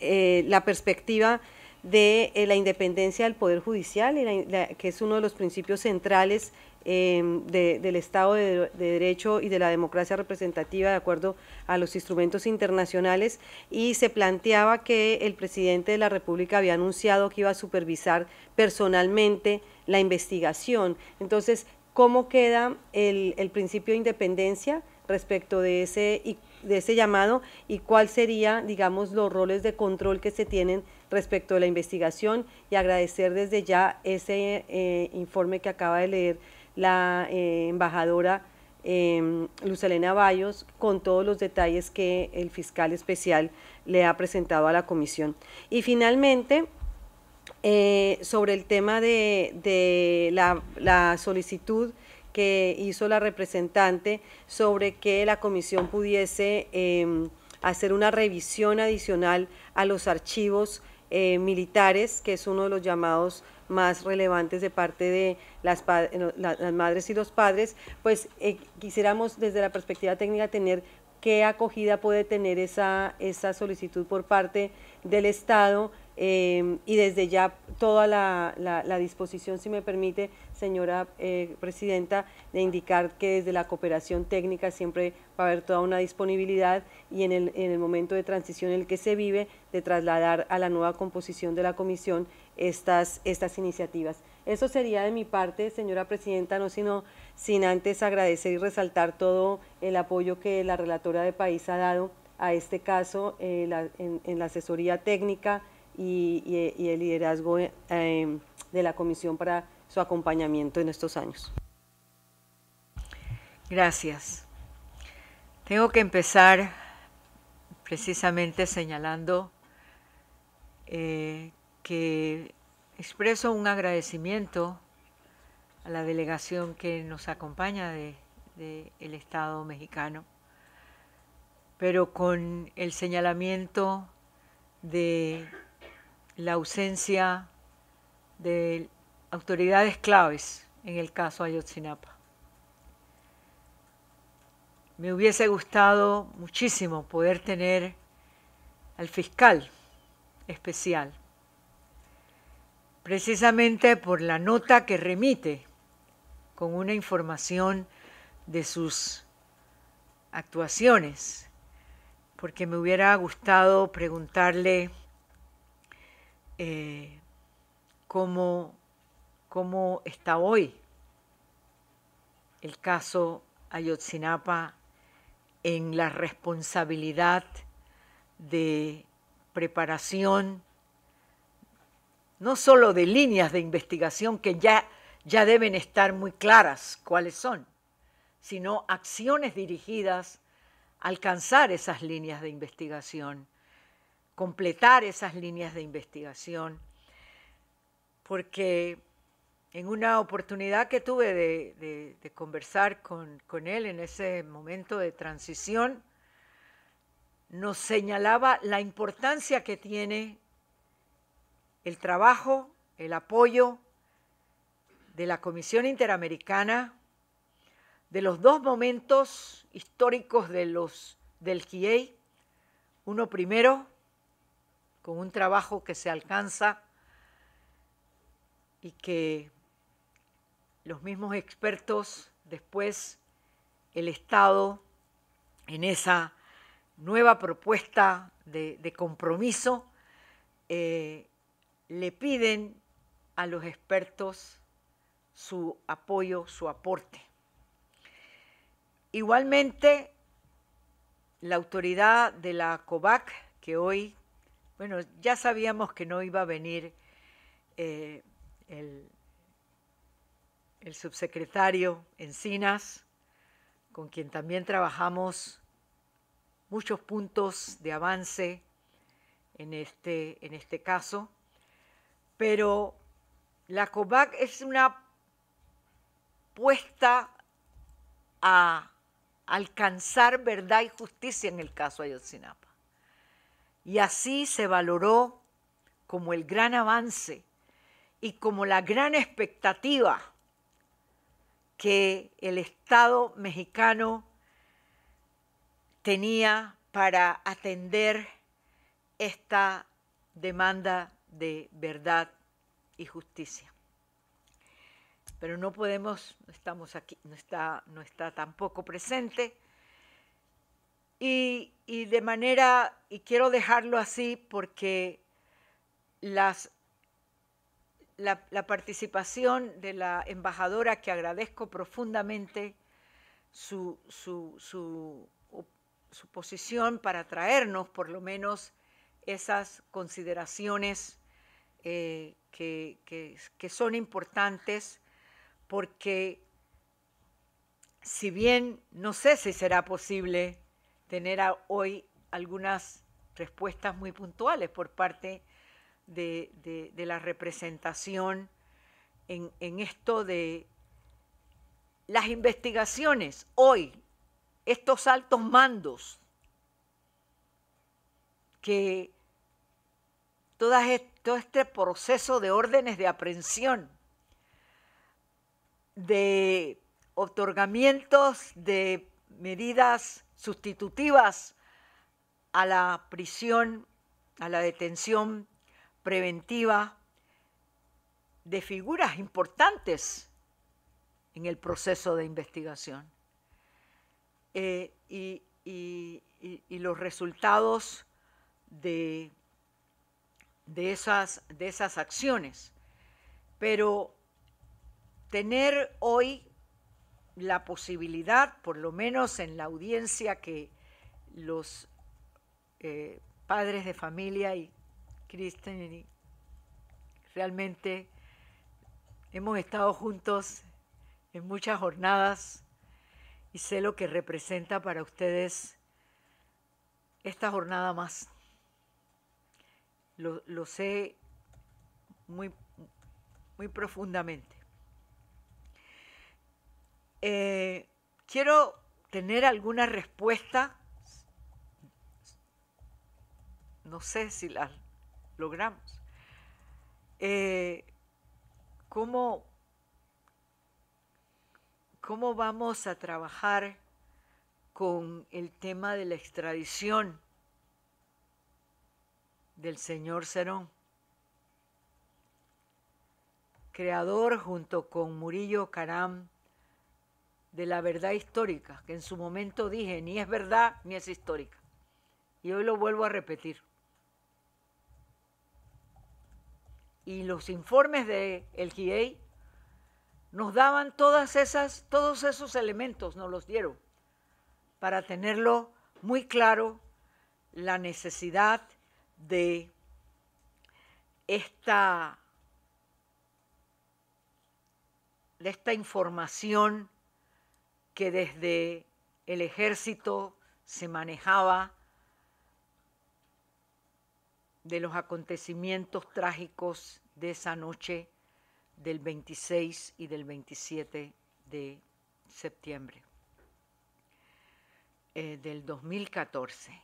eh, la perspectiva de la independencia del Poder Judicial, que es uno de los principios centrales em, del Estado de, de, Derecho y de la democracia representativa de acuerdo a los instrumentos internacionales y se planteaba que el presidente de la República había anunciado que iba a supervisar personalmente la investigación. Entonces, cómo queda el, el principio de independencia respecto de ese, de ese llamado y cuál sería, digamos, los roles de control que se tienen respecto de la investigación y agradecer desde ya ese eh, informe que acaba de leer la eh, embajadora eh, Lucelena Bayos con todos los detalles que el fiscal especial le ha presentado a la comisión. Y finalmente, eh, sobre el tema de, la, solicitud que hizo la representante sobre que la comisión pudiese em, hacer una revisión adicional a los archivos eh, militares, que es uno de los llamados más relevantes de parte de las, madres y los padres, pues eh, quisiéramos desde la perspectiva técnica tener qué acogida puede tener esa solicitud por parte del Estado Em, y desde ya toda la, disposición, si me permite, señora eh, presidenta, de indicar que desde la cooperación técnica siempre va a haber toda una disponibilidad y en el, momento de transición en el que se vive, de trasladar a la nueva composición de la comisión estas, iniciativas. Eso sería de mi parte, señora presidenta, no sino sin antes agradecer y resaltar todo el apoyo que la relatora de país ha dado a este caso eh, en la asesoría técnica, y, el liderazgo eh, em, de la comisión para su acompañamiento en estos años. Gracias. Tengo que empezar precisamente señalando eh, que expreso un agradecimiento a la delegación que nos acompaña del de, de Estado mexicano, pero con el señalamiento de la ausencia de autoridades claves en el caso Ayotzinapa. Me hubiese gustado muchísimo poder tener al fiscal especial, precisamente por la nota que remite con una información de sus actuaciones, porque me hubiera gustado preguntarle eh, cómo, está hoy el caso Ayotzinapa en la responsabilidad de preparación, no solo de líneas de investigación que ya, ya deben estar muy claras cuáles son, sino acciones dirigidas a alcanzar esas líneas de investigación completar esas líneas de investigación, porque en una oportunidad que tuve de, conversar con, él en ese momento de transición, nos señalaba la importancia que tiene el trabajo, el apoyo de la Comisión Interamericana, de los dos momentos históricos de los, del GIEI, uno primero, con un trabajo que se alcanza y que los mismos expertos, después el Estado, en esa nueva propuesta de, compromiso, eh, le piden a los expertos su apoyo, su aporte. Igualmente, la autoridad de la COVAC, que hoy bueno, ya sabíamos que no iba a venir eh, el, subsecretario Encinas, con quien también trabajamos muchos puntos de avance en este, en este caso, pero la COVAC es una puesta a alcanzar verdad y justicia en el caso Ayotzinapa y así se valoró como el gran avance y como la gran expectativa que el Estado mexicano tenía para atender esta demanda de verdad y justicia. Pero no podemos, no estamos aquí, no está, no está tampoco presente y, de manera, y quiero dejarlo así porque las la, participación de la embajadora, que agradezco profundamente su, posición para traernos por lo menos esas consideraciones eh, que son importantes, porque si bien no sé si será posible tener hoy algunas respuestas muy puntuales por parte de, la representación en, esto de las investigaciones hoy, estos altos mandos que todo este proceso de órdenes de aprehensión, de otorgamientos de medidas sustitutivas a la prisión, a la detención preventiva de figuras importantes en el proceso de investigación. Eh, y, los resultados de, de, esas, de esas acciones. Pero tener hoy la posibilidad, por lo menos en la audiencia que los eh, padres de familia y Kristen realmente hemos estado juntos en muchas jornadas y sé lo que representa para ustedes esta jornada más. Lo, lo sé muy, muy profundamente. Eh, quiero tener alguna respuesta. No sé si la logramos. Eh, ¿cómo, ¿Cómo vamos a trabajar con el tema de la extradición del señor Cerón? creador junto con Murillo Caram de la verdad histórica, que en su momento dije, ni es verdad ni es histórica. Y hoy lo vuelvo a repetir. Y los informes del el GIEI nos daban todas esas, todos esos elementos, nos los dieron, para tenerlo muy claro la necesidad de de esta información que desde el ejército se manejaba de los acontecimientos trágicos de esa noche del 26 y del 27 de septiembre eh, del 2014.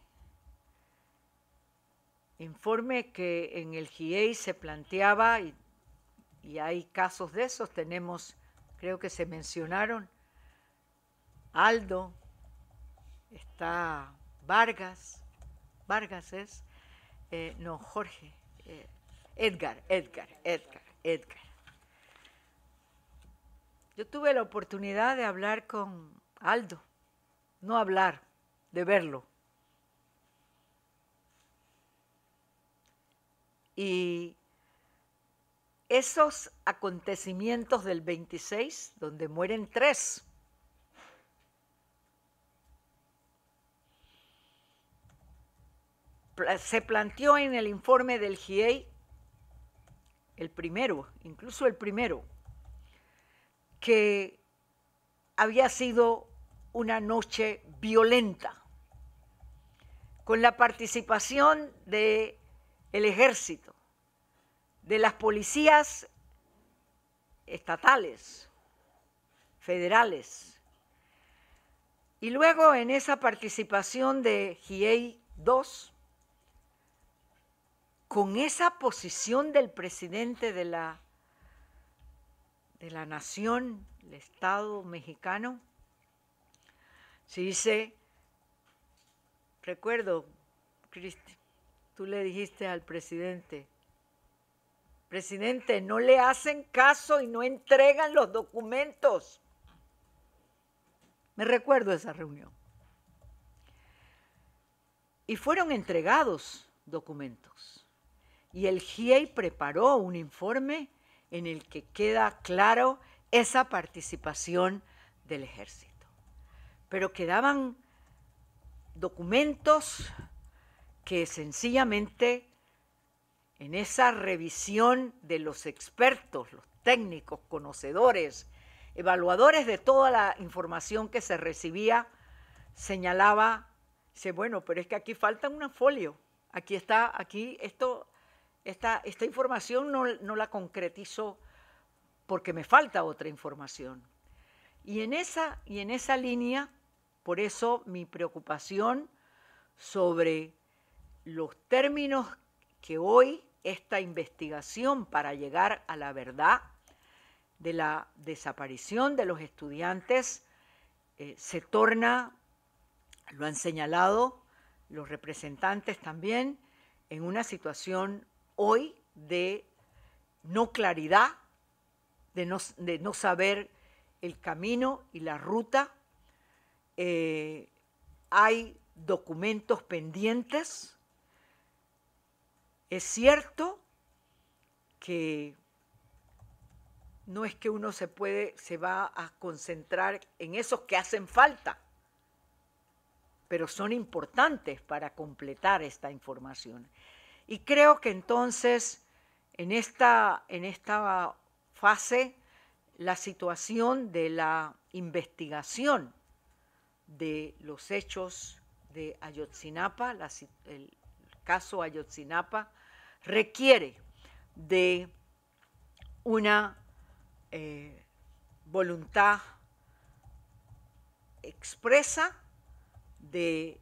Informe que en el GIEI se planteaba, y, y hay casos de esos, tenemos, creo que se mencionaron, Aldo, está Vargas, Vargas es, eh, no, Jorge, eh, Edgar, Edgar, Edgar, Edgar. Yo tuve la oportunidad de hablar con Aldo, no hablar, de verlo. Y esos acontecimientos del 26, donde mueren tres, se planteó en el informe del GIEI, el primero, incluso el primero, que había sido una noche violenta, con la participación del ejército, de las policías estatales, federales. Y luego en esa participación de GIEI 2, con esa posición del presidente de la, de la nación, el Estado mexicano, se dice, recuerdo, Cristi, tú le dijiste al presidente, presidente, no le hacen caso y no entregan los documentos. Me recuerdo esa reunión. Y fueron entregados documentos y el GIEI preparó un informe en el que queda claro esa participación del ejército. Pero quedaban documentos que sencillamente en esa revisión de los expertos, los técnicos, conocedores, evaluadores de toda la información que se recibía, señalaba, dice, bueno, pero es que aquí falta un folio, aquí está, aquí esto esta, información no, la concretizo porque me falta otra información. Y en esa, y en esa línea, por eso mi preocupación sobre los términos que hoy esta investigación para llegar a la verdad de la desaparición de los estudiantes eh, se torna, lo han señalado los representantes también, en una situación hoy de no claridad, de no, saber el camino y la ruta. Eh, hay documentos pendientes. Es cierto que no es que uno se puede, se va a concentrar en esos que hacen falta, pero son importantes para completar esta información. Y creo que entonces, en esta, en esta fase, la situación de la investigación de los hechos de Ayotzinapa, el caso Ayotzinapa, requiere de una eh, voluntad expresa de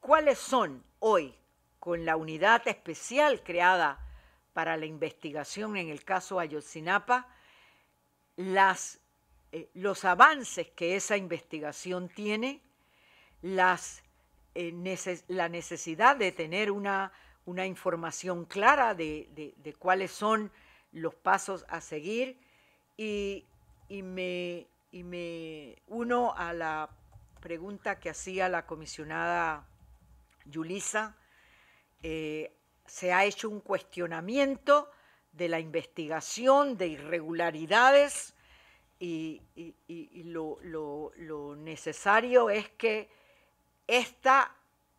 cuáles son hoy con la unidad especial creada para la investigación en el caso Ayotzinapa, eh, los avances que esa investigación tiene, las, eh, la necesidad de tener una, información clara de, cuáles son los pasos a seguir y, me, y me uno a la pregunta que hacía la comisionada Yulisa eh, se ha hecho un cuestionamiento de la investigación de irregularidades y, lo, necesario es que esta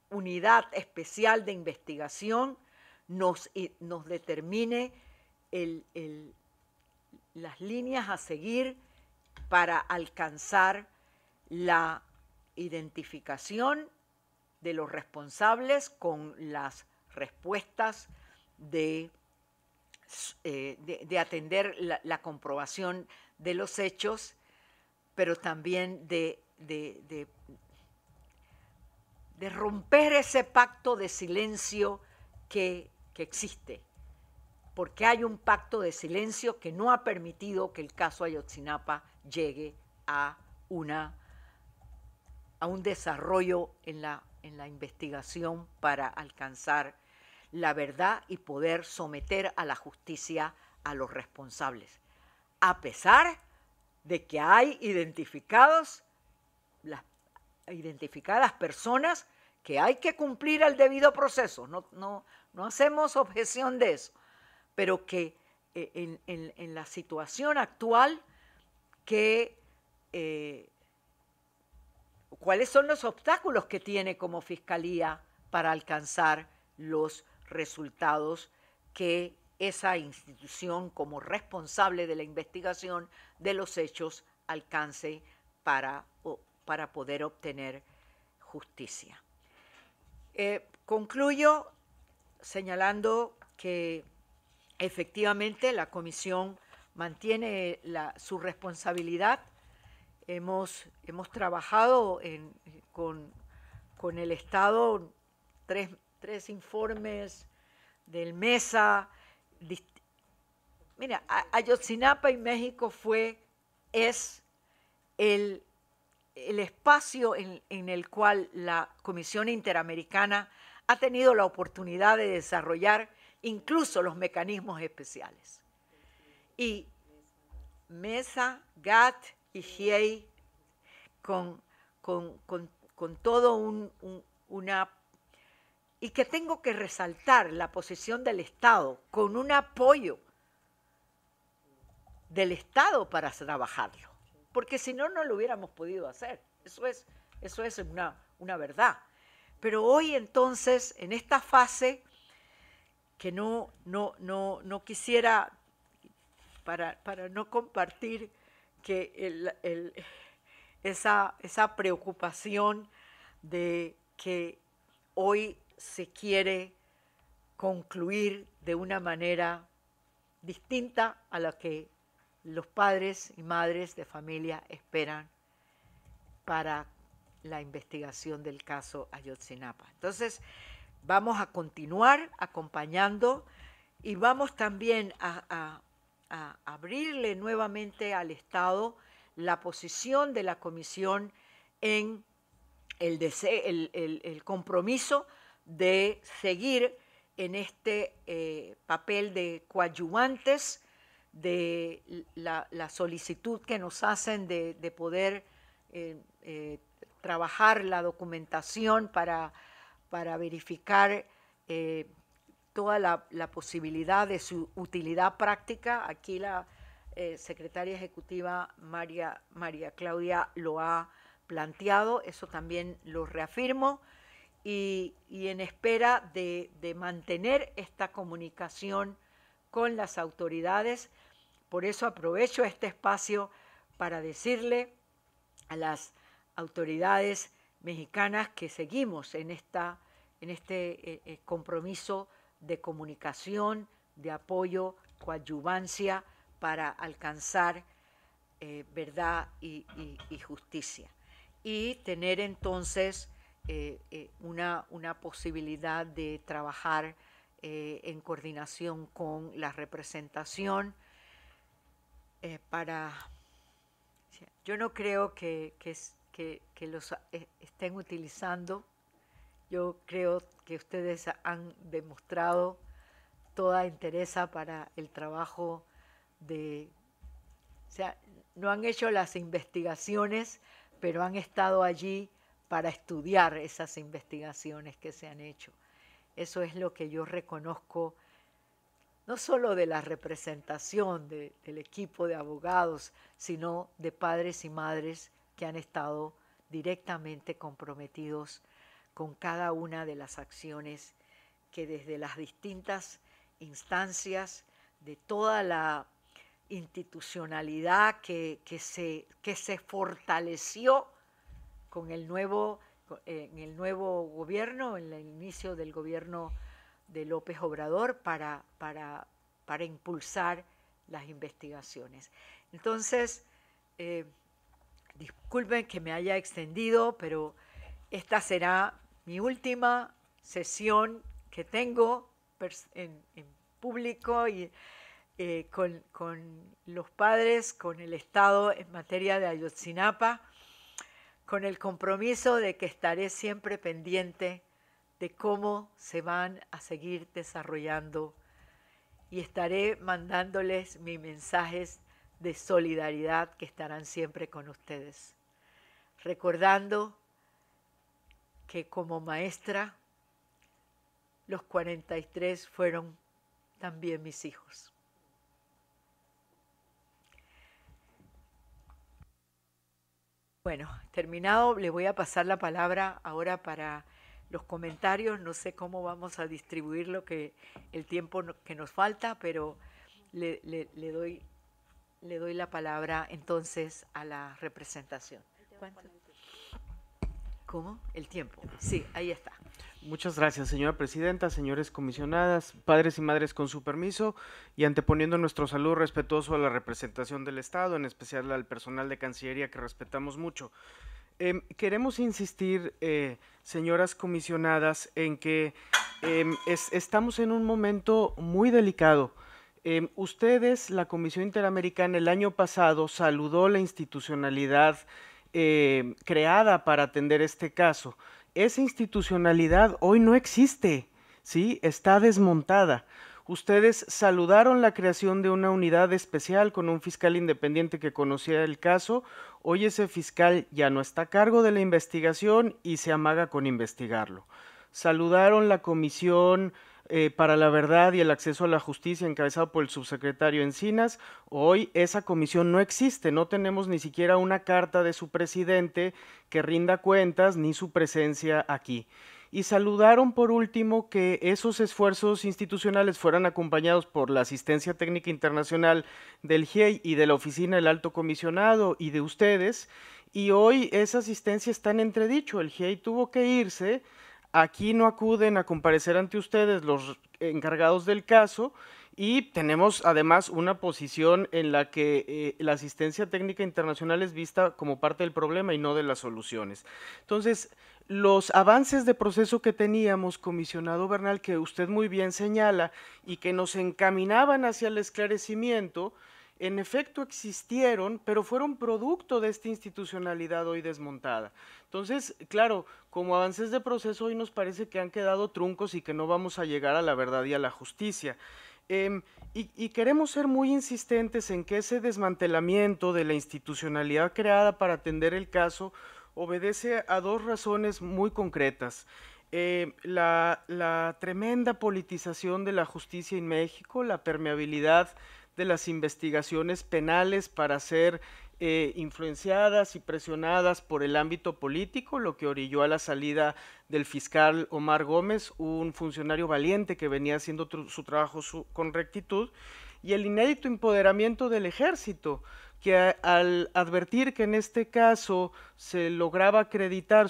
unidad especial de investigación nos, determine las líneas a seguir para alcanzar la identificación de los responsables con las respuestas, eh, de, de, atender la, comprobación de los hechos, pero también de, de, romper ese pacto de silencio que, existe porque hay un pacto de silencio que no ha permitido que el caso Ayotzinapa llegue a, una, a un desarrollo en la, en la investigación para alcanzar la verdad y poder someter a la justicia a los responsables, a pesar de que hay identificados, identificadas personas que hay que cumplir el debido proceso, no, no, hacemos objeción de eso, pero que eh, en, la situación actual, eh, cuáles son los obstáculos que tiene como Fiscalía para alcanzar los resultados que esa institución como responsable de la investigación de los hechos alcance para, para poder obtener justicia. Eh, concluyo señalando que efectivamente la comisión mantiene la, su responsabilidad. Hemos, hemos trabajado con, con el Estado tres, tres informes del MESA. Mira, Ayotzinapa y México fue, es el, espacio en, el cual la Comisión Interamericana ha tenido la oportunidad de desarrollar incluso los mecanismos especiales. Y Mesa, GATT y GIEI, con, con, todo un, una y que tengo que resaltar la posición del Estado con un apoyo del Estado para trabajarlo, porque si no, no lo hubiéramos podido hacer. Eso es, eso es una, una verdad. Pero hoy entonces, en esta fase que no, no, no, no quisiera, para, no compartir que esa, esa preocupación de que hoy se quiere concluir de una manera distinta a la que los padres y madres de familia esperan para la investigación del caso Ayotzinapa. Entonces, vamos a continuar acompañando y vamos también a, abrirle nuevamente al Estado la posición de la Comisión en el compromiso de seguir en este eh, papel de coadyuvantes, de la, solicitud que nos hacen de, poder eh, eh, trabajar la documentación para, verificar toda la, posibilidad de su utilidad práctica. Aquí la secretaria ejecutiva María Claudia lo ha planteado, eso también lo reafirmo y, en espera de, mantener esta comunicación con las autoridades. Por eso aprovecho este espacio para decirle a las autoridades mexicanas que seguimos en, esta, en este eh, eh, compromiso de comunicación, de apoyo, coadyuvancia para alcanzar eh, verdad y, justicia. Y tener entonces eh, eh, una, posibilidad de trabajar eh, en coordinación con la representación para... Yo no creo que, que, los estén utilizando. Yo creo que ustedes han demostrado toda interés para el trabajo de... O sea, no han hecho las investigaciones, pero han estado allí para estudiar esas investigaciones que se han hecho. Eso es lo que yo reconozco, no solo de la representación del equipo de abogados, sino de padres y madres que han estado directamente comprometidos con cada una de las acciones que desde las distintas instancias de toda la institucionalidad que, se, que se fortaleció con el nuevo, eh, en el nuevo gobierno, en el inicio del gobierno de López Obrador para, impulsar las investigaciones. Entonces, eh, disculpen que me haya extendido, pero esta será mi última sesión que tengo en, público y eh, con los padres, con el Estado en materia de Ayotzinapa con el compromiso de que estaré siempre pendiente de cómo se van a seguir desarrollando y estaré mandándoles mis mensajes de solidaridad que estarán siempre con ustedes. Recordando que como maestra, los 43 fueron también mis hijos. Bueno, terminado, le voy a pasar la palabra ahora para los comentarios. No sé cómo vamos a distribuir lo que el tiempo que nos falta, pero le, doy le doy la palabra entonces a la representación. ¿Cuánto? ¿Cómo? El tiempo. Sí, ahí está. Muchas gracias, señora presidenta, señores comisionadas, padres y madres, con su permiso, y anteponiendo nuestro saludo respetuoso a la representación del Estado, en especial al personal de Cancillería que respetamos mucho. Em, queremos insistir, eh, señoras comisionadas, en que em, estamos en un momento muy delicado. Em, ustedes, la Comisión Interamericana, el año pasado saludó la institucionalidad eh, creada para atender este caso esa institucionalidad hoy no existe, ¿sí? Está desmontada. Ustedes saludaron la creación de una unidad especial con un fiscal independiente que conocía el caso. Hoy ese fiscal ya no está a cargo de la investigación y se amaga con investigarlo. Saludaron la comisión eh, para la Verdad y el Acceso a la Justicia, encabezado por el subsecretario Encinas. Hoy esa comisión no existe, no tenemos ni siquiera una carta de su presidente que rinda cuentas ni su presencia aquí y saludaron por último que esos esfuerzos institucionales fueran acompañados por la asistencia técnica internacional del GIEI e y de la Oficina del Alto Comisionado y de ustedes. Y hoy esa asistencia está en entredicho. El GIEI e tuvo que irse Aquí no acuden a comparecer ante ustedes los encargados del caso y tenemos además una posición en la que eh, la asistencia técnica internacional es vista como parte del problema y no de las soluciones. Entonces, los avances de proceso que teníamos, comisionado Bernal, que usted muy bien señala y que nos encaminaban hacia el esclarecimiento, en efecto existieron, pero fueron producto de esta institucionalidad hoy desmontada. Entonces, claro, como avances de proceso hoy nos parece que han quedado truncos y que no vamos a llegar a la verdad y a la justicia. Em, y, queremos ser muy insistentes en que ese desmantelamiento de la institucionalidad creada para atender el caso obedece a dos razones muy concretas. Em, la tremenda politización de la justicia en México, la permeabilidad de las investigaciones penales para ser eh, influenciadas y presionadas por el ámbito político, lo que orilló a la salida del fiscal Omar Gómez, un funcionario valiente que venía haciendo su trabajo con rectitud, y el inédito empoderamiento del ejército, que al advertir que en este caso se lograba acreditar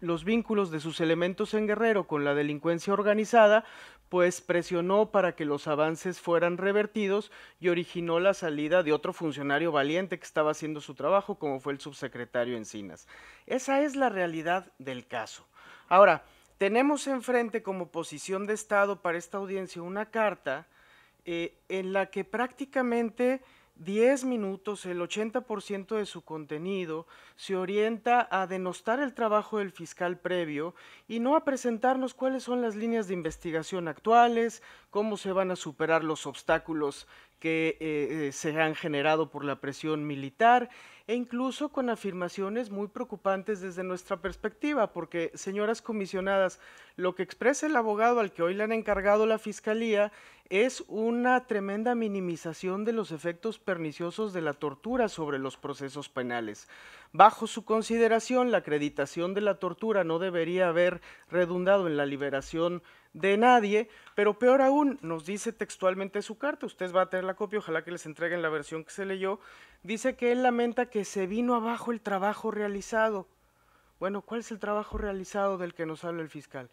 los vínculos de sus elementos en Guerrero con la delincuencia organizada, pues presionó para que los avances fueran revertidos y originó la salida de otro funcionario valiente que estaba haciendo su trabajo, como fue el subsecretario Encinas. Esa es la realidad del caso. Ahora, tenemos enfrente como posición de Estado para esta audiencia una carta eh, en la que prácticamente 10 minutos, el 80% de su contenido se orienta a denostar el trabajo del fiscal previo y no a presentarnos cuáles son las líneas de investigación actuales, cómo se van a superar los obstáculos que eh, eh, se han generado por la presión militar e incluso con afirmaciones muy preocupantes desde nuestra perspectiva, porque, señoras comisionadas, lo que expresa el abogado al que hoy le han encargado la Fiscalía es una tremenda minimización de los efectos perniciosos de la tortura sobre los procesos penales. Bajo su consideración, la acreditación de la tortura no debería haber redundado en la liberación de nadie, pero peor aún, nos dice textualmente su carta, usted va a tener la copia, ojalá que les entreguen la versión que se leyó, dice que él lamenta que se vino abajo el trabajo realizado. Bueno, ¿cuál es el trabajo realizado del que nos habla el fiscal?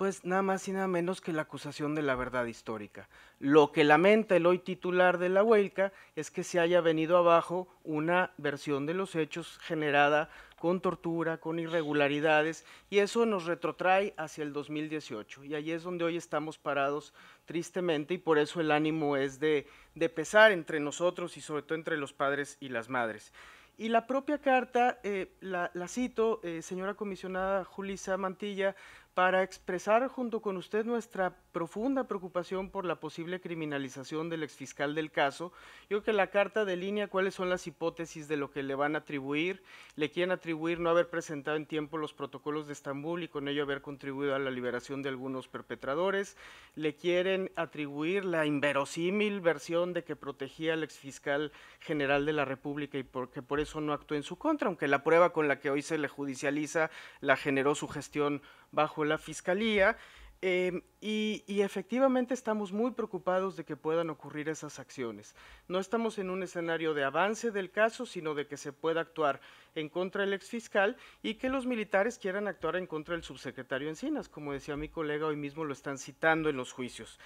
pues nada más y nada menos que la acusación de la verdad histórica. Lo que lamenta el hoy titular de la huelga es que se haya venido abajo una versión de los hechos generada con tortura, con irregularidades, y eso nos retrotrae hacia el 2018. Y ahí es donde hoy estamos parados tristemente y por eso el ánimo es de, de pesar entre nosotros y sobre todo entre los padres y las madres. Y la propia carta, eh, la, cito, eh, señora comisionada Julisa Mantilla, para expresar junto con usted nuestra profunda preocupación por la posible criminalización del exfiscal del caso. Yo creo que la carta delinea cuáles son las hipótesis de lo que le van a atribuir. Le quieren atribuir no haber presentado en tiempo los protocolos de Estambul y con ello haber contribuido a la liberación de algunos perpetradores. Le quieren atribuir la inverosímil versión de que protegía al exfiscal general de la República y porque por eso no actuó en su contra, aunque la prueba con la que hoy se le judicializa la generó su gestión bajo la Fiscalía. Em, y, efectivamente estamos muy preocupados de que puedan ocurrir esas acciones. No estamos en un escenario de avance del caso, sino de que se pueda actuar en contra del exfiscal y que los militares quieran actuar en contra del subsecretario Encinas, como decía mi colega, hoy mismo lo están citando en los juicios.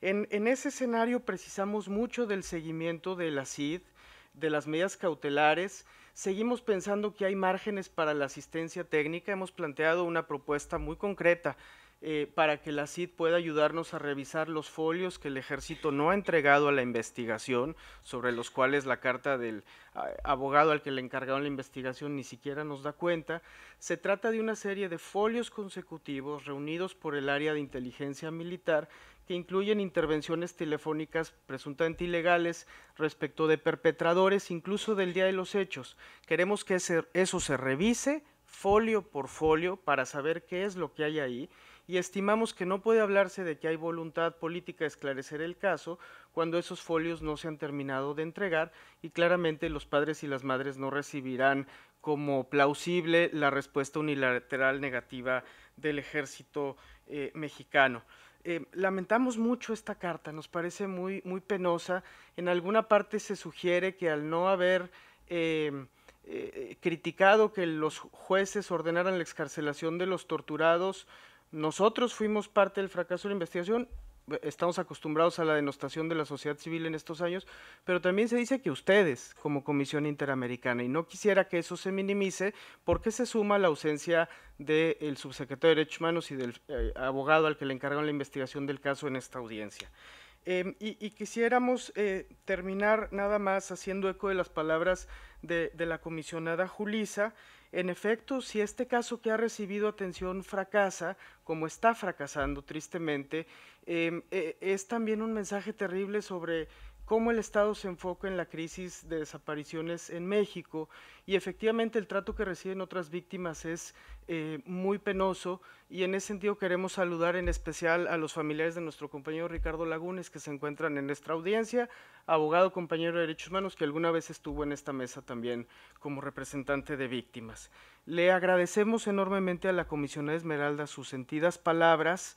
En, en ese escenario precisamos mucho del seguimiento de la CID, de las medidas cautelares, Seguimos pensando que hay márgenes para la asistencia técnica. Hemos planteado una propuesta muy concreta eh, para que la CID pueda ayudarnos a revisar los folios que el ejército no ha entregado a la investigación, sobre los cuales la carta del ah, abogado al que le encargaron la investigación ni siquiera nos da cuenta. Se trata de una serie de folios consecutivos reunidos por el área de inteligencia militar que incluyen intervenciones telefónicas presuntamente ilegales respecto de perpetradores, incluso del día de los hechos. Queremos que eso se revise folio por folio para saber qué es lo que hay ahí y estimamos que no puede hablarse de que hay voluntad política de esclarecer el caso cuando esos folios no se han terminado de entregar y claramente los padres y las madres no recibirán como plausible la respuesta unilateral negativa del ejército eh, mexicano. Eh, lamentamos mucho esta carta, nos parece muy, muy penosa. En alguna parte se sugiere que al no haber eh, eh, criticado que los jueces ordenaran la excarcelación de los torturados, nosotros fuimos parte del fracaso de la investigación estamos acostumbrados a la denostación de la sociedad civil en estos años, pero también se dice que ustedes, como Comisión Interamericana, y no quisiera que eso se minimice, porque se suma la ausencia del subsecretario de Derechos Humanos y del eh, abogado al que le encargan la investigación del caso en esta audiencia. Em, y, quisiéramos eh, terminar nada más haciendo eco de las palabras de, de la comisionada Julisa, en efecto, si este caso que ha recibido atención fracasa, como está fracasando tristemente, em, e, es también un mensaje terrible sobre cómo el Estado se enfoca en la crisis de desapariciones en México y efectivamente el trato que reciben otras víctimas es eh, muy penoso y en ese sentido queremos saludar en especial a los familiares de nuestro compañero Ricardo Lagunes que se encuentran en nuestra audiencia, abogado compañero de derechos humanos que alguna vez estuvo en esta mesa también como representante de víctimas. Le agradecemos enormemente a la comisionada Esmeralda sus sentidas palabras.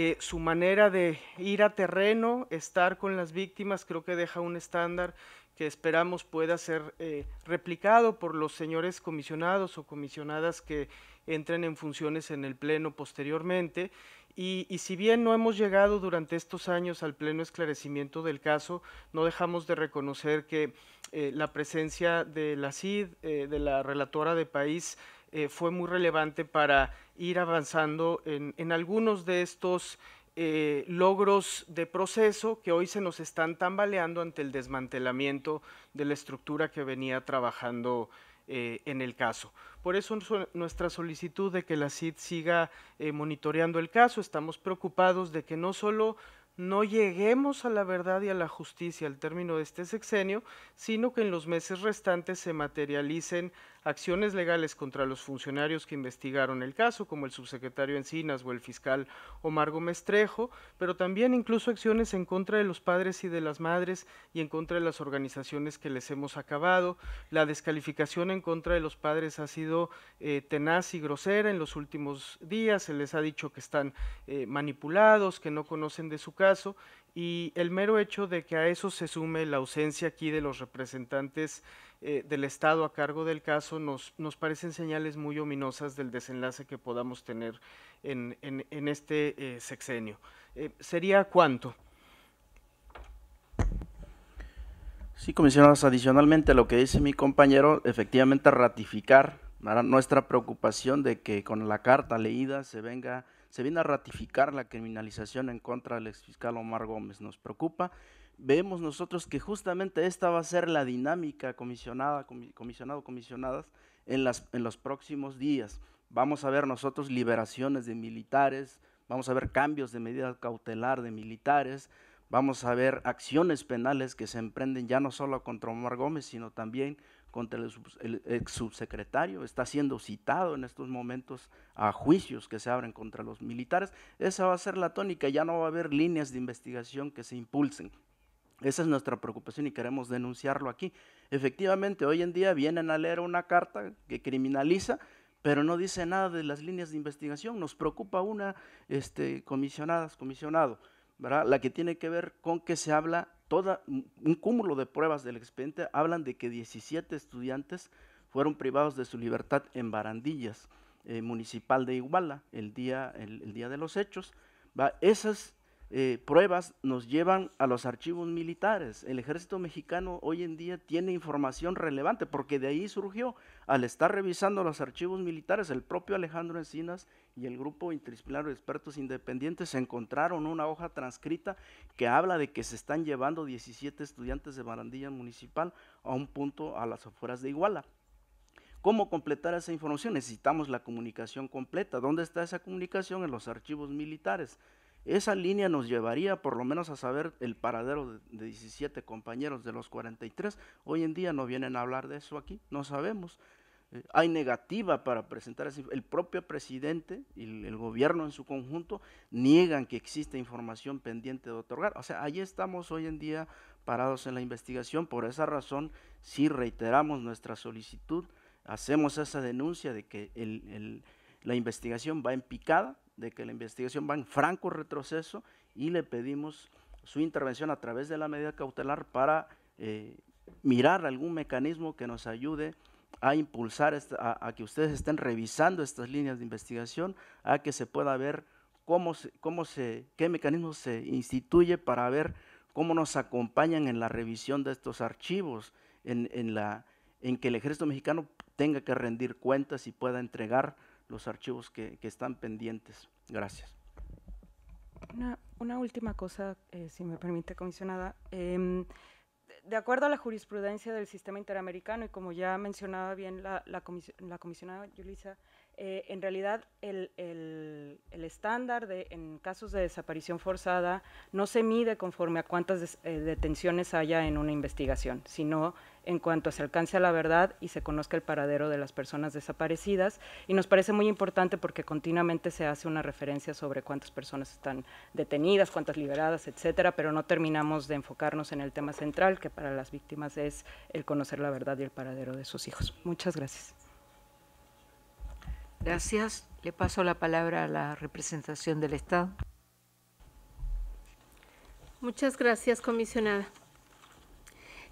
Eh, su manera de ir a terreno, estar con las víctimas, creo que deja un estándar que esperamos pueda ser eh, replicado por los señores comisionados o comisionadas que entren en funciones en el Pleno posteriormente. Y, si bien no hemos llegado durante estos años al pleno esclarecimiento del caso, no dejamos de reconocer que eh, la presencia de la CID, de la relatora de país, eh, fue muy relevante para ir avanzando en, algunos de estos eh, logros de proceso que hoy se nos están tambaleando ante el desmantelamiento de la estructura que venía trabajando eh, en el caso. Por eso nuestra solicitud de que la CID siga monitoreando el caso. Estamos preocupados de que no solo no lleguemos a la verdad y a la justicia al término de este sexenio, sino que en los meses restantes se materialicen acciones legales contra los funcionarios que investigaron el caso, como el subsecretario Encinas o el fiscal Omar Gómez Trejo, pero también incluso acciones en contra de los padres y de las madres y en contra de las organizaciones que les hemos acabado. La descalificación en contra de los padres ha sido eh, tenaz y grosera en los últimos días, se les ha dicho que están eh, manipulados, que no conocen de su caso y el mero hecho de que a eso se sume la ausencia aquí de los representantes eh, del Estado a cargo del caso nos, nos, parecen señales muy ominosas del desenlace que podamos tener en, este eh, sexenio. Eh, ¿Sería cuánto? Sí, comisionados, adicionalmente a lo que dice mi compañero, efectivamente ratificar nuestra preocupación de que con la carta leída se venga se viene a ratificar la criminalización en contra del exfiscal Omar Gómez. Nos preocupa. Vemos nosotros que justamente esta va a ser la dinámica comisionada, comisionado, comisionadas en, las, en los próximos días. Vamos a ver nosotros liberaciones de militares, vamos a ver cambios de medida cautelar de militares, vamos a ver acciones penales que se emprenden ya no solo contra Omar Gómez, sino también contra el, ex subsecretario, está siendo citado en estos momentos a juicios que se abren contra los militares. Esa va a ser la tónica, ya no va a haber líneas de investigación que se impulsen. Esa es nuestra preocupación y queremos denunciarlo aquí. Efectivamente, hoy en día vienen a leer una carta que criminaliza, pero no dice nada de las líneas de investigación. Nos preocupa una, este, comisionadas, comisionado, la que tiene que ver con qué se habla toda, un cúmulo de pruebas del expediente hablan de que 17 estudiantes fueron privados de su libertad en Barandillas, eh, municipal de Iguala, el día, el, día de los hechos. Esas eh, pruebas nos llevan a los archivos militares. El ejército mexicano hoy en día tiene información relevante porque de ahí surgió, al estar revisando los archivos militares, el propio Alejandro Encinas y el grupo interdisciplinario de expertos independientes encontraron una hoja transcrita que habla de que se están llevando 17 estudiantes de Barandilla Municipal a un punto a las afueras de Iguala. ¿Cómo completar esa información? Necesitamos la comunicación completa. ¿Dónde está esa comunicación? En los archivos militares. Esa línea nos llevaría por lo menos a saber el paradero de 17 compañeros de los 43. Hoy en día no vienen a hablar de eso aquí, no sabemos. Eh, hay negativa para presentar El propio presidente y el, gobierno en su conjunto niegan que existe información pendiente de otorgar. O sea, ahí estamos hoy en día parados en la investigación. Por esa razón, sí reiteramos nuestra solicitud, hacemos esa denuncia de que la investigación va en picada, de que la investigación va en franco retroceso y le pedimos su intervención a través de la medida cautelar para eh, mirar algún mecanismo que nos ayude a impulsar, a, que ustedes estén revisando estas líneas de investigación, a que se pueda ver cómo cómo se, qué mecanismo se instituye para ver cómo nos acompañan en la revisión de estos archivos, en, en, la, en que el ejército mexicano tenga que rendir cuentas y pueda entregar los archivos que, que están pendientes. Gracias. Una, una última cosa, eh, si me permite, comisionada. Em, de acuerdo a la jurisprudencia del sistema interamericano y como ya mencionaba bien la, la, la comisionada Yulisa, eh, en realidad el, estándar en casos de desaparición forzada no se mide conforme a cuántas eh, detenciones haya en una investigación, sino en cuanto se alcance a la verdad y se conozca el paradero de las personas desaparecidas. Y nos parece muy importante porque continuamente se hace una referencia sobre cuántas personas están detenidas, cuántas liberadas, etcétera, pero no terminamos de enfocarnos en el tema central, que para las víctimas es el conocer la verdad y el paradero de sus hijos. Muchas gracias. Gracias. Le paso la palabra a la representación del Estado. Muchas gracias, comisionada.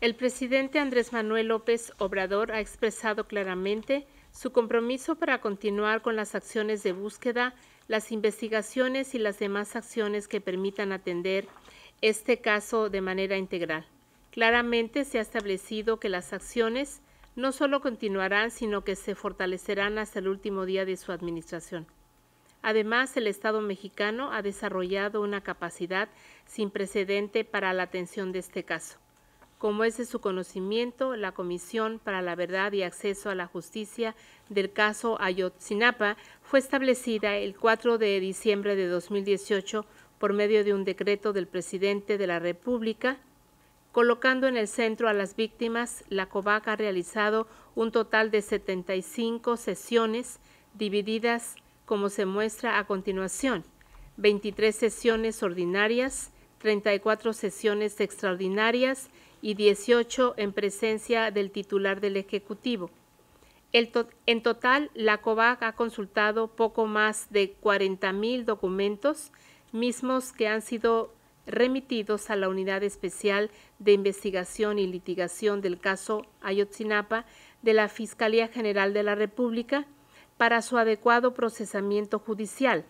El presidente Andrés Manuel López Obrador ha expresado claramente su compromiso para continuar con las acciones de búsqueda, las investigaciones y las demás acciones que permitan atender este caso de manera integral. Claramente se ha establecido que las acciones no solo continuarán, sino que se fortalecerán hasta el último día de su administración. Además, el Estado mexicano ha desarrollado una capacidad sin precedente para la atención de este caso. Como es de su conocimiento, la Comisión para la Verdad y Acceso a la Justicia del caso Ayotzinapa fue establecida el 4 de diciembre de 2018 por medio de un decreto del presidente de la República colocando en el centro a las víctimas, la COVAC ha realizado un total de 75 sesiones divididas como se muestra a continuación, 23 sesiones ordinarias, 34 sesiones extraordinarias y 18 en presencia del titular del Ejecutivo. en total, la COVAC ha consultado poco más de 40.000 documentos, mismos que han sido remitidos a la Unidad Especial de Investigación y Litigación del caso Ayotzinapa de la Fiscalía General de la República para su adecuado procesamiento judicial.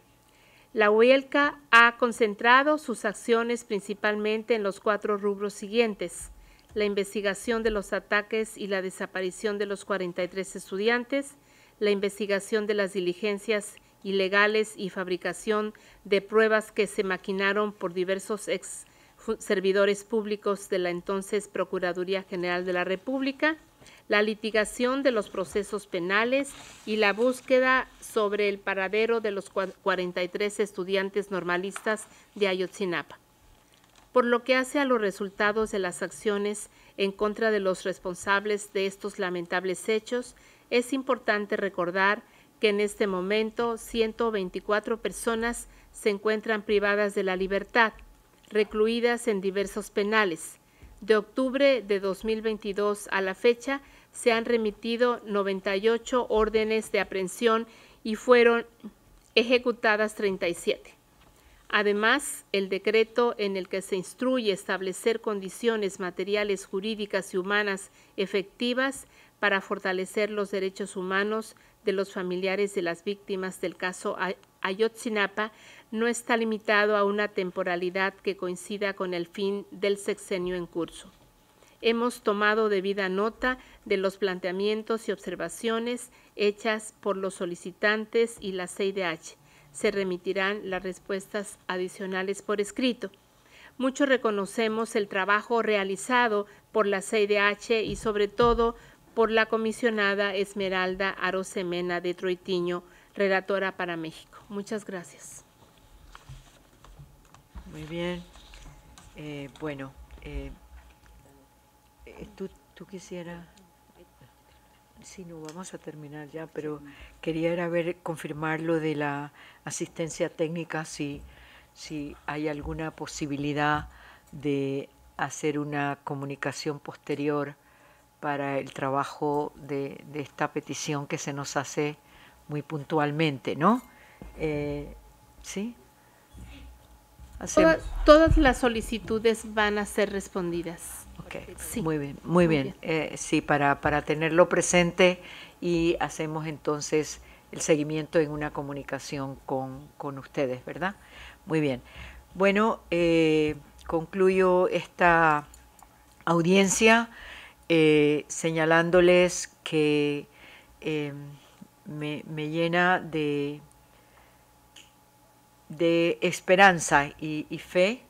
La UELCA ha concentrado sus acciones principalmente en los cuatro rubros siguientes. La investigación de los ataques y la desaparición de los 43 estudiantes, la investigación de las diligencias ilegales y fabricación de pruebas que se maquinaron por diversos ex servidores públicos de la entonces Procuraduría General de la República, la litigación de los procesos penales y la búsqueda sobre el paradero de los 43 estudiantes normalistas de Ayotzinapa. Por lo que hace a los resultados de las acciones en contra de los responsables de estos lamentables hechos, es importante recordar que en este momento 124 personas se encuentran privadas de la libertad, recluidas en diversos penales. De octubre de 2022 a la fecha se han remitido 98 órdenes de aprehensión y fueron ejecutadas 37. Además, el decreto en el que se instruye establecer condiciones materiales, jurídicas y humanas efectivas para fortalecer los derechos humanos de los familiares de las víctimas del caso Ayotzinapa no está limitado a una temporalidad que coincida con el fin del sexenio en curso. Hemos tomado debida nota de los planteamientos y observaciones hechas por los solicitantes y la CIDH. Se remitirán las respuestas adicionales por escrito. Muchos reconocemos el trabajo realizado por la CIDH y sobre todo por la comisionada Esmeralda Arosemena de Troitiño, relatora para México. Muchas gracias. Muy bien. Eh, bueno, eh, eh, tú, tú quisieras... Sí, no, vamos a terminar ya, pero quería ver, confirmar lo de la asistencia técnica, si, si hay alguna posibilidad de hacer una comunicación posterior para el trabajo de, de esta petición que se nos hace muy puntualmente, ¿no? Eh, ¿Sí? Todas, las solicitudes van a ser respondidas. Okay. Sí. Muy bien, muy, bien. Eh, sí, para, para tenerlo presente y hacemos entonces el seguimiento en una comunicación con, ustedes, ¿verdad? Muy bien. Bueno, eh, concluyo esta audiencia señalándoles que me llena de de esperanza y, fe,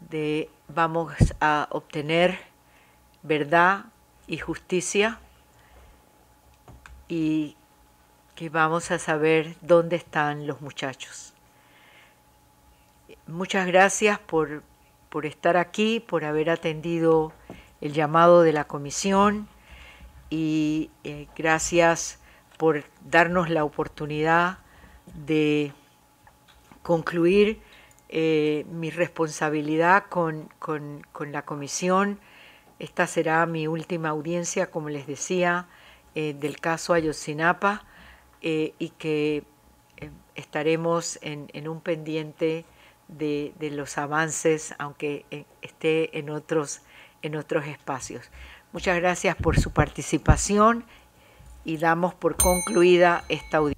de vamos a obtener verdad y justicia y que vamos a saber dónde están los muchachos. Muchas gracias por, estar aquí, por haber atendido el llamado de la comisión y eh, gracias por darnos la oportunidad de concluir eh, mi responsabilidad con, la comisión. Esta será mi última audiencia, como les decía, eh, del caso Ayotzinapa eh, y que estaremos en, un pendiente de, de, los avances, aunque esté en otros, en otros espacios. Muchas gracias por su participación y damos por concluida esta audiencia.